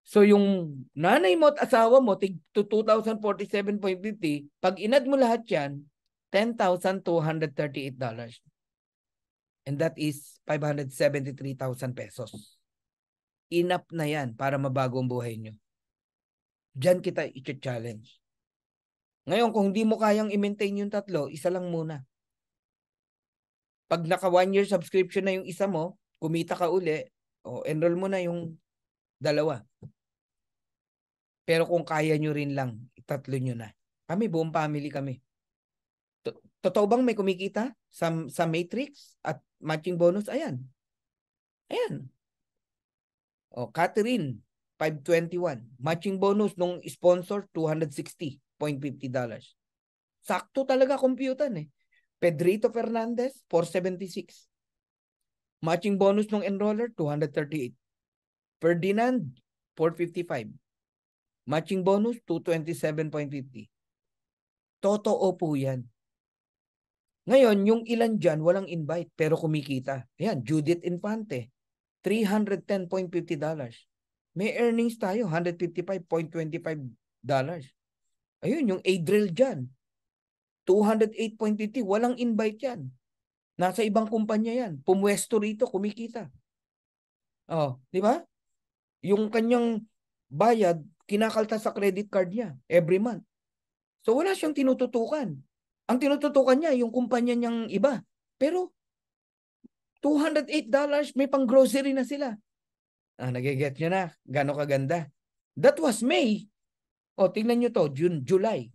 So yung nanay mo at asawa mo, tig to 2,047.50, pag inad mo lahat yan, $10,238. And that is 573,000 pesos. Inap na yan para mabago ang buhay nyo. Diyan kita i-challenge. Ngayon, kung hindi mo kayang i-maintain yung tatlo, isa lang muna. Pag naka one year subscription na yung isa mo, kumita ka uli, o enroll mo na yung dalawa. Pero kung kaya nyo rin lang, tatlo nyo na. Kami, buong family kami. Totoo bang may kumikita sa, sa Matrix at matching bonus? Ayan. Ayan. O, Catherine, 521. Matching bonus nung sponsor, $260.50. Sakto talaga computan eh. Pedrito Fernandez, 476. Matching bonus ng enroller, 238. Ferdinand, 455. Matching bonus, 227.50. Totoo po yan. Ngayon, yung ilan dyan, walang invite, pero kumikita. Ayan, Judith Infante, $310.50. May earnings tayo, $155.25. Ayun, yung Adriel dyan, 208.50. Walang invite yan. Nasa ibang kumpanya yan. Pumwesto rito, kumikita. Oh, di ba? Yung kanyang bayad, kinakalta sa credit card niya every month. So wala siyang tinututukan. Ang tinututukan niya, yung kumpanya niyang iba. Pero $208, may pang grocery na sila. Ah, nagiget nyo na. Gano'ng kaganda. That was May. O, oh, tingnan niyo to, June, July.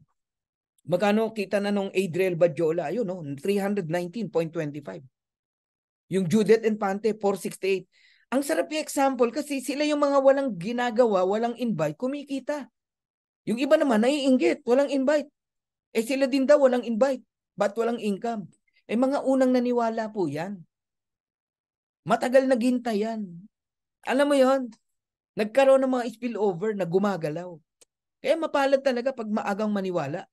Magkano kita na nung Adriel Badjola? Yun, no? 319.25. Yung Judith and Pante, 468. Ang sarap yung example kasi sila yung mga walang ginagawa, walang invite, kumikita. Yung iba naman, naiinggit, walang invite. Eh sila din daw, walang invite. Ba't walang income? Eh mga unang naniwala po yan. Matagal naghintay yan. Alam mo yon Nagkaroon ng mga spillover na gumagalaw. Kaya mapalad talaga pag maagang maniwala.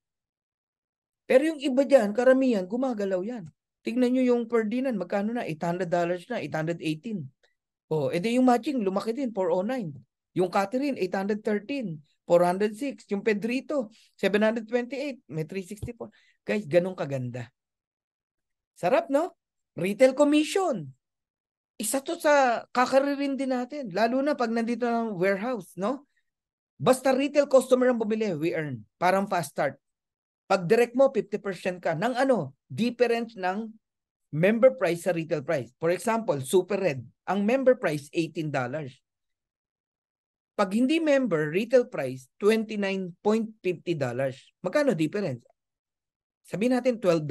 Pero yung iba dyan, karamihan, gumagalaw yan. Tingnan nyo yung per dinan, magkano na? $800 na, 818. O, oh, edi yung matching, lumaki din, 409. Yung Catherine, 813. 406. Yung Pedrito, 728. May 364. Guys, ganun kaganda. Sarap, no? Retail commission. Isa to sa kakaririn din natin. Lalo na pag nandito ng warehouse, no? Basta retail customer ang bumili, we earn. Parang fast start. Pag direct mo, 50% ka ng ano? Difference ng member price sa retail price. For example, Super Red, ang member price $18. Pag hindi member, retail price $29.50. Magkano difference? Sabihin natin $12.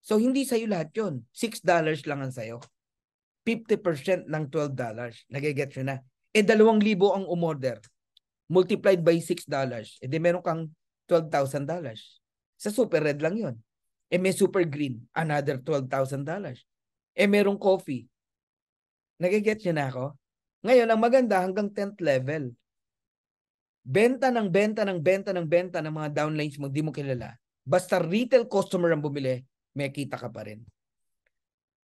So hindi sa'yo lahat yun. $6 lang ang sa'yo. 50% ng $12. Nagigets nyo na. E eh, 2,000 ang umorder. Multiplied by $6. E eh, di meron kang $12,000. Sa super red lang yon. Eh may super green, another $12,000. Eh merong coffee. Nagiget niyo na ako? Ngayon, ang maganda hanggang 10th level. Benta ng benta ng benta ng benta ng mga downlines mo, di mo kilala. Basta retail customer ang bumili, may kita ka pa rin.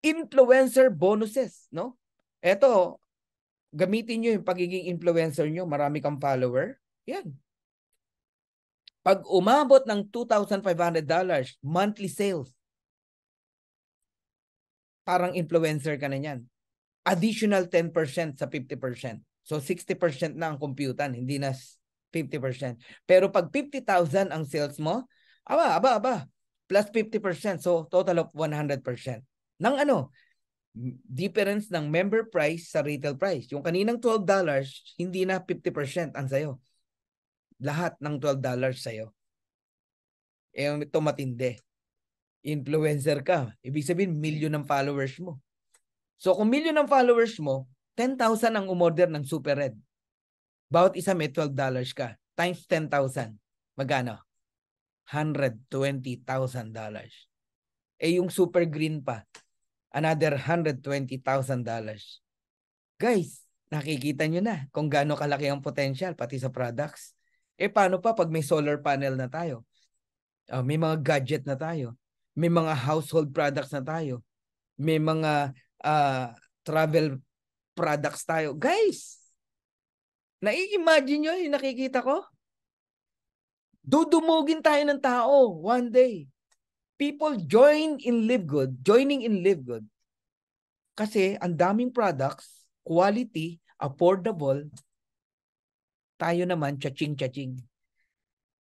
Influencer bonuses, no? Eto, gamitin nyo yung pagiging influencer nyo. Marami kang follower. Yan, pag umabot ng $2,500 monthly sales, parang influencer ka na niyan. Additional 10% sa 50%. So 60% na ang computan, hindi na 50%. Pero pag 50,000 ang sales mo, aba, aba, aba, plus 50%. So total of 100%. Nang ano? Difference ng member price sa retail price. Yung kaninang $12, hindi na 50% ang sayo lahat ng $12 dollars sa'yo. Eh, ito matindi. Influencer ka. Ibig sabihin, million ng followers mo. So kung million ng followers mo, 10,000 ang umorder ng Super Red. Bawat isa may $12 dollars ka. Times 10,000. Magkano? $120,000. dollars. Eh yung Super Green pa, another $120,000. dollars. Guys, nakikita nyo na kung gaano kalaki ang potential pati sa products. Eh paano pa pag may solar panel na tayo? Uh, may mga gadget na tayo. May mga household products na tayo. May mga uh, travel products tayo. Guys, nai-imagine nyo yung nakikita ko? Dudumugin tayo ng tao one day. People join in Live Good, joining in Live Good. Kasi ang daming products, quality, affordable, tayo naman, chaching-chaching.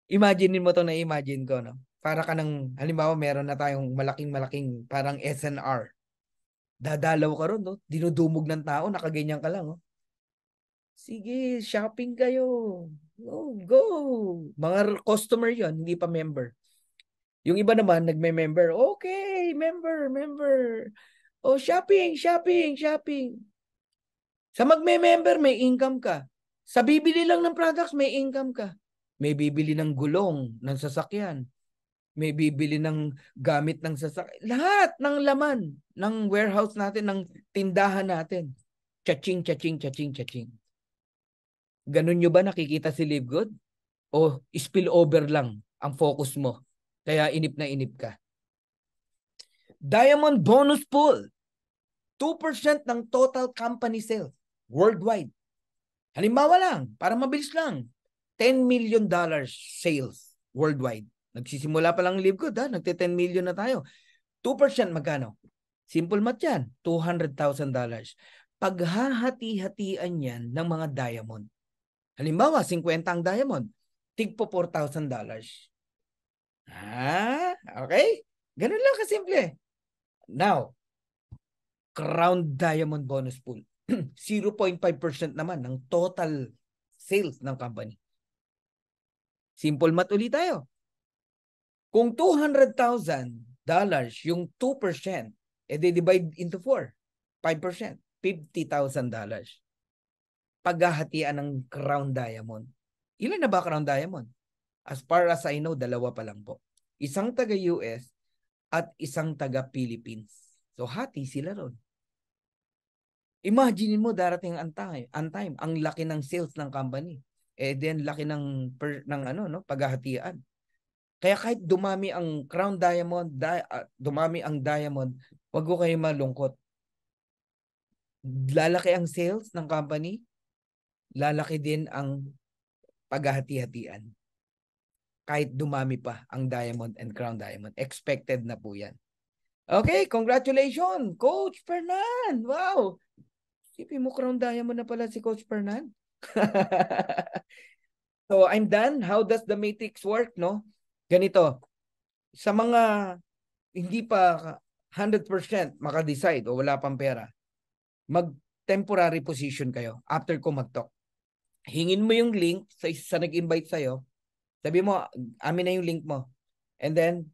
Imagine mo to na imagine ko, no? Para ka ng, halimbawa, meron na tayong malaking-malaking parang SNR. Dadalaw ka ron, no? Dinudumog ng tao, nakaganyan ka lang, no? Oh. Sige, shopping kayo. Go, go. Mga customer yon hindi pa member. Yung iba naman, nagme-member. Okay, member, member. Oh, shopping, shopping, shopping. Sa magme-member, may income ka. Sa bibili lang ng products, may income ka. May bibili ng gulong ng sasakyan. May bibili ng gamit ng sasakyan. Lahat ng laman ng warehouse natin, ng tindahan natin. Chaching, chaching, chaching, chaching. Ganun nyo ba nakikita si Live Good? O over lang ang focus mo? Kaya inip na inip ka. Diamond bonus pool. 2% ng total company sales worldwide. Halimbawa lang, para mabilis lang, 10 million dollars sales worldwide. Nagsisimula pa lang live good, ha? Nagte 10 million na tayo. 2% magkano? Simple math yan, $200,000. Paghahati-hatian yan ng mga diamond. Halimbawa, 50 ang diamond. Tigpo $4,000. Ah, okay? Ganun lang kasimple. Now, Crown Diamond Bonus Pool. 0.5% naman ng total sales ng company. Simple math ulit tayo. Kung $200,000 yung 2%, edi divide into 4. 5%. $50,000. Paghahatian ng crown diamond. Ilan na ba crown diamond? As far as I know, dalawa pa lang po. Isang taga US at isang taga Philippines. So hati sila ron. Imagine mo darating ang time, ang time, ang laki ng sales ng company. Eh then laki ng per, ng ano no, paghahatian. Kaya kahit dumami ang crown diamond, di, uh, dumami ang diamond, wag ko kayo malungkot. Lalaki ang sales ng company, lalaki din ang paghahati-hatian. Kahit dumami pa ang diamond and crown diamond. Expected na po yan. Okay, congratulations, Coach Fernan! Wow! Sipin mo, crown mo na pala si Coach Fernand. so, I'm done. How does the matrix work, no? Ganito, sa mga hindi pa 100% makadecide o wala pang pera, mag-temporary position kayo after ko mag-talk. Hingin mo yung link sa isa nag-invite sa'yo. Sabi mo, amin na yung link mo. And then,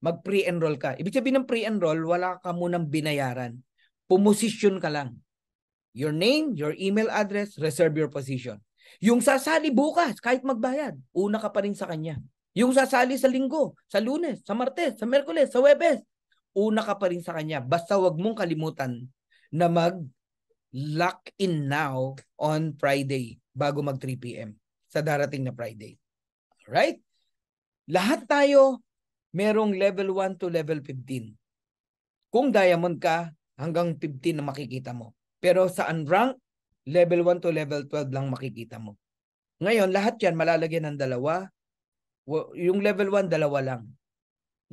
mag-pre-enroll ka. Ibig sabihin ng pre-enroll, wala ka munang binayaran. Pumosisyon ka lang your name, your email address, reserve your position. Yung sasali bukas, kahit magbayad, una ka pa rin sa kanya. Yung sasali sa linggo, sa lunes, sa martes, sa merkules, sa webes, una ka pa rin sa kanya. Basta wag mong kalimutan na mag lock in now on Friday bago mag 3 p.m. sa darating na Friday. Right? Lahat tayo merong level 1 to level 15. Kung diamond ka, hanggang 15 na makikita mo. Pero sa unrank, level 1 to level 12 lang makikita mo. Ngayon, lahat yan malalagyan ng dalawa. Yung level 1, dalawa lang.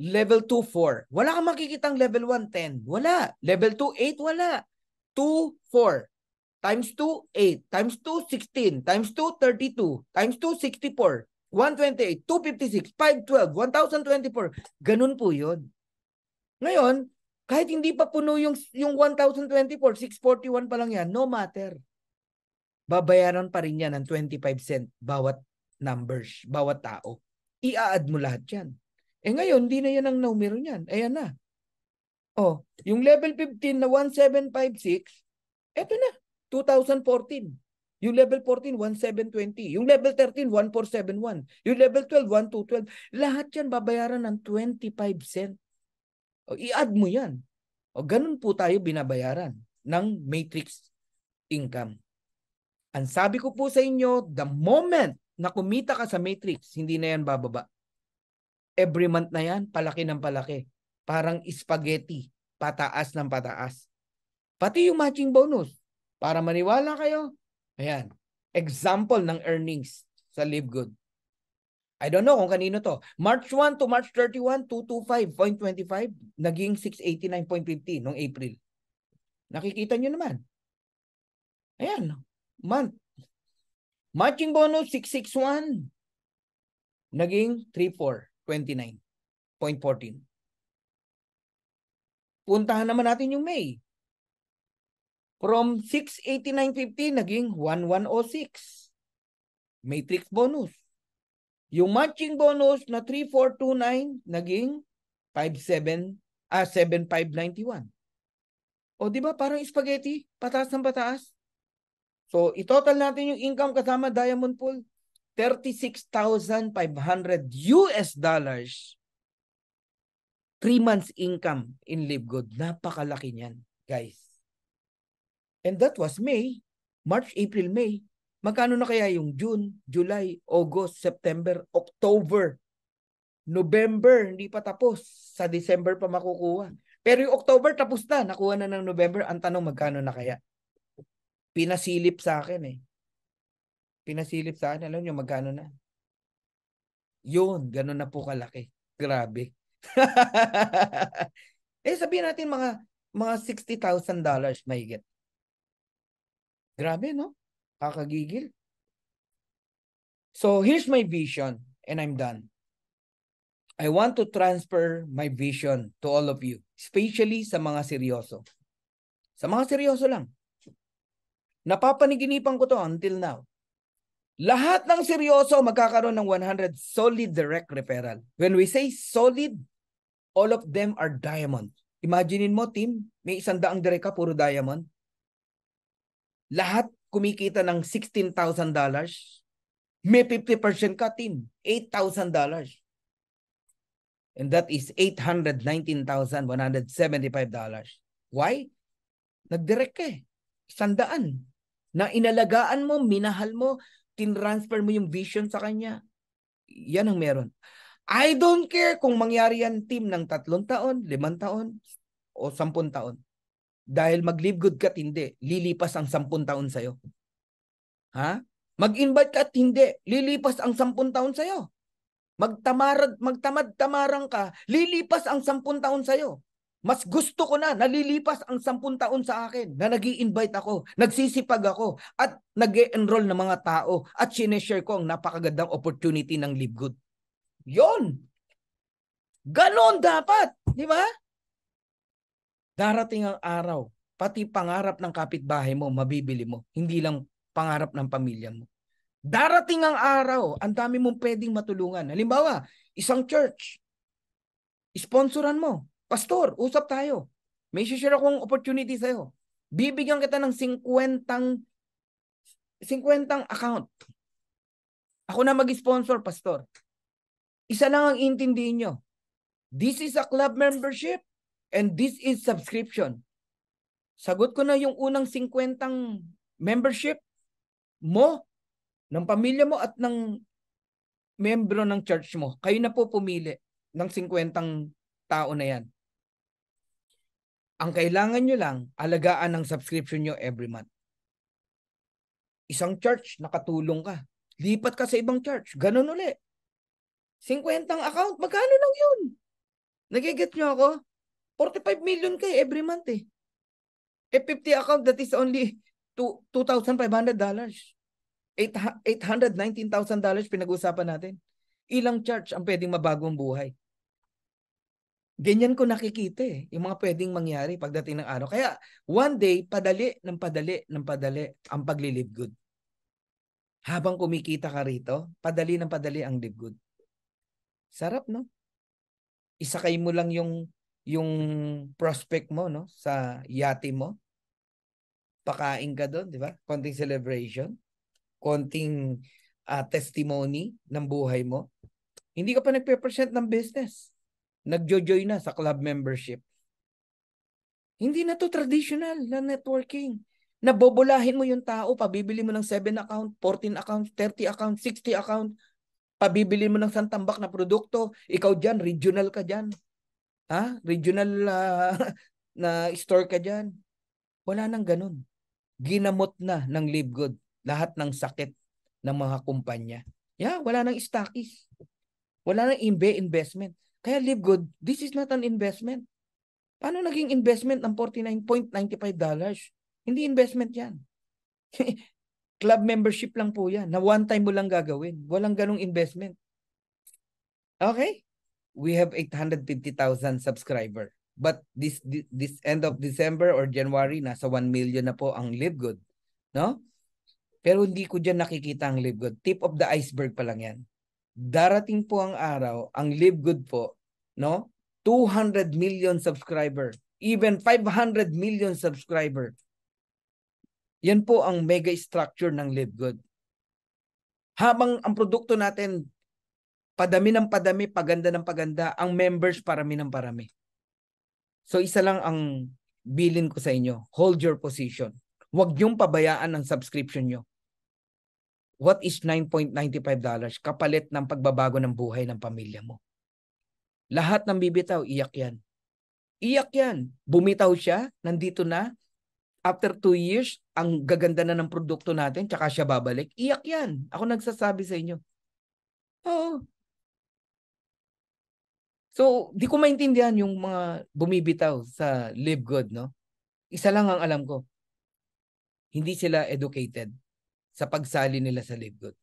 Level 2, 4. Wala kang makikitang level 1, 10. Wala. Level 2, 8. Wala. 2, 4. Times 2, 8. Times 2, 16. Times 2, 32. Times 2, 64. 128, 256, 512, 1,024. Ganun po yun. Ngayon, kahit hindi pa puno yung, yung 1,024, 641 pa lang yan, no matter. Babayaran pa rin yan ng 25 cent bawat numbers, bawat tao. Ia-add mo lahat yan. Eh ngayon, hindi na yan ang numero niyan. Ayan na. Oh, yung level 15 na 1756, eto na, 2014. Yung level 14, 1720. Yung level 13, 1471. Yung level 12, 1212. Lahat yan babayaran ng 25 cent. O, i-add mo yan. O, ganun po tayo binabayaran ng matrix income. Ang sabi ko po sa inyo, the moment na kumita ka sa matrix, hindi na yan bababa. Every month na yan, palaki ng palaki. Parang spaghetti, pataas ng pataas. Pati yung matching bonus. Para maniwala kayo, ayan, example ng earnings sa LiveGood. I don't know kung kanino to. March 1 to March 31, 225.25 naging 689.50 nung April. Nakikita nyo naman. Ayan, month. Matching bonus 661 naging 3429.14. Puntahan naman natin yung May. From 689.50 naging 1106. Matrix bonus. Yung matching bonus na 3429 naging 57 ah 7591. O di ba parang spaghetti, pataas ng pataas. So itotal natin yung income kasama diamond pool 36,500 US dollars 3 months income in Live Napakalaki niyan, guys. And that was May, March, April, May. Magkano na kaya yung June, July, August, September, October, November, hindi pa tapos. Sa December pa makukuha. Pero yung October tapos na, nakuha na ng November. Ang tanong magkano na kaya? Pinasilip sa akin eh. Pinasilip sa akin, alam nyo magkano na. Yun, ganun na po kalaki. Grabe. eh sabihin natin mga mga $60,000 may get. Grabe no? Kakagigil. So here's my vision and I'm done. I want to transfer my vision to all of you, especially sa mga seryoso. Sa mga seryoso lang. Napapaniginipan ko to until now. Lahat ng seryoso magkakaroon ng 100 solid direct referral. When we say solid, all of them are diamond. Imaginin mo, team, may isang daang direct ka, puro diamond. Lahat kumikita ng $16,000, may 50% ka team, $8,000. And that is $819,175. Why? Nag-direct ka eh. Sandaan. Na inalagaan mo, minahal mo, tinransfer mo yung vision sa kanya. Yan ang meron. I don't care kung mangyari yan team ng tatlong taon, limang taon, o sampun taon. Dahil mag-live good ka hindi, lilipas ang sampun taon sa'yo. Ha? Mag-invite ka hindi, lilipas ang sampun taon sa'yo. Magtamarad, magtamad-tamarang ka, lilipas ang sampun taon sa'yo. Mas gusto ko na nalilipas ang sampun taon sa akin na nag invite ako, nagsisipag ako, at nag enroll ng mga tao at sineshare ko ang napakagandang opportunity ng Live Good. Yun! Ganon dapat! Di ba? Darating ang araw, pati pangarap ng kapitbahay mo, mabibili mo. Hindi lang pangarap ng pamilya mo. Darating ang araw, ang dami mong pwedeng matulungan. Halimbawa, isang church, sponsoran mo. Pastor, usap tayo. May share akong opportunity sa'yo. Bibigyan kita ng 50 50 account. Ako na mag-sponsor, pastor. Isa lang ang intindihin nyo. This is a club membership. And this is subscription. Sagot ko na yung unang 50 membership mo, ng pamilya mo at ng membro ng church mo. Kayo na po pumili ng 50 tao na yan. Ang kailangan nyo lang, alagaan ang subscription nyo every month. Isang church, nakatulong ka. Lipat ka sa ibang church. Ganun uli. 50 account, magkano lang yun? Nagigit nyo ako? 45 million kayo eh, every month eh. A eh, 50 account that is only $2,500. $819,000 pinag-usapan natin. Ilang church ang pwedeng mabagong buhay? Ganyan ko nakikita eh, yung mga pwedeng mangyari pagdating ng araw. Kaya one day, padali ng padali ng padali ang pagli good. Habang kumikita ka rito, padali ng padali ang live good. Sarap, no? Isakay mo lang yung yung prospect mo no sa yati mo pakain ka doon di ba konting celebration konting uh, testimony ng buhay mo hindi ka pa nagpe-present ng business nagjo-join na sa club membership hindi na to traditional na networking nabobolahin mo yung tao pabibili mo ng 7 account 14 account 30 account 60 account pabibili mo ng santambak na produkto ikaw diyan regional ka diyan Ha? Regional uh, na store ka dyan. Wala nang ganun. Ginamot na ng live lahat ng sakit ng mga kumpanya. Yeah, wala nang stockies. Wala nang imbe investment. Kaya live this is not an investment. Paano naging investment ng 49.95 Hindi investment yan. Club membership lang po yan na one time mo lang gagawin. Walang ganong investment. Okay? we have 850,000 subscriber. But this this end of December or January nasa 1 million na po ang live good, no? Pero hindi ko diyan nakikita ang live good. Tip of the iceberg pa lang 'yan. Darating po ang araw, ang live good po, no? 200 million subscriber, even 500 million subscriber. Yan po ang mega structure ng live good. Habang ang produkto natin padami ng padami, paganda ng paganda, ang members parami ng parami. So isa lang ang bilin ko sa inyo, hold your position. Huwag niyong pabayaan ang subscription niyo. What is $9.95 kapalit ng pagbabago ng buhay ng pamilya mo? Lahat ng bibitaw, iyak yan. Iyak yan. Bumitaw siya, nandito na. After two years, ang gaganda na ng produkto natin, tsaka siya babalik. Iyak yan. Ako nagsasabi sa inyo. Oo, So, di ko maintindihan yung mga bumibitaw sa live good, no? Isa lang ang alam ko. Hindi sila educated sa pagsali nila sa live good.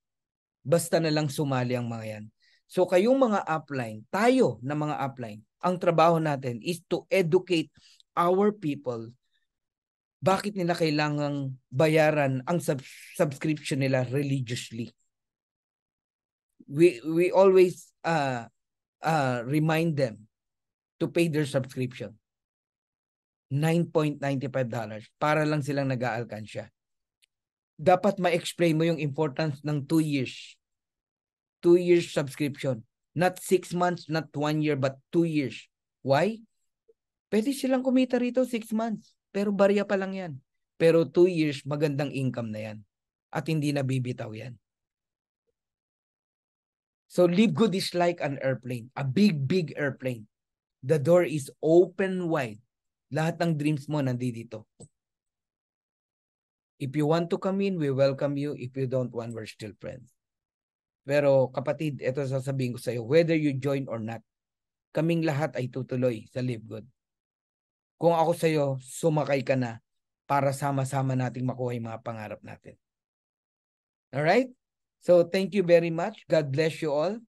Basta na lang sumali ang mga yan. So, kayong mga upline, tayo na mga upline, ang trabaho natin is to educate our people bakit nila kailangang bayaran ang sub- subscription nila religiously. We we always uh, uh, remind them to pay their subscription. $9.95 para lang silang nag-aalkansya. Dapat ma-explain mo yung importance ng 2 years. 2 years subscription. Not 6 months, not 1 year, but 2 years. Why? Pwede silang kumita rito 6 months. Pero barya pa lang yan. Pero 2 years, magandang income na yan. At hindi nabibitaw yan. So Live Good is like an airplane, a big, big airplane. The door is open wide. Lahat ng dreams mo nandito. If you want to come in, we welcome you. If you don't want, we're still friends. Pero kapatid, ito sasabihin ko sa iyo, whether you join or not, kaming lahat ay tutuloy sa Live Good. Kung ako sa iyo, sumakay ka na para sama-sama nating makuha yung mga pangarap natin. Alright? So thank you very much. God bless you all.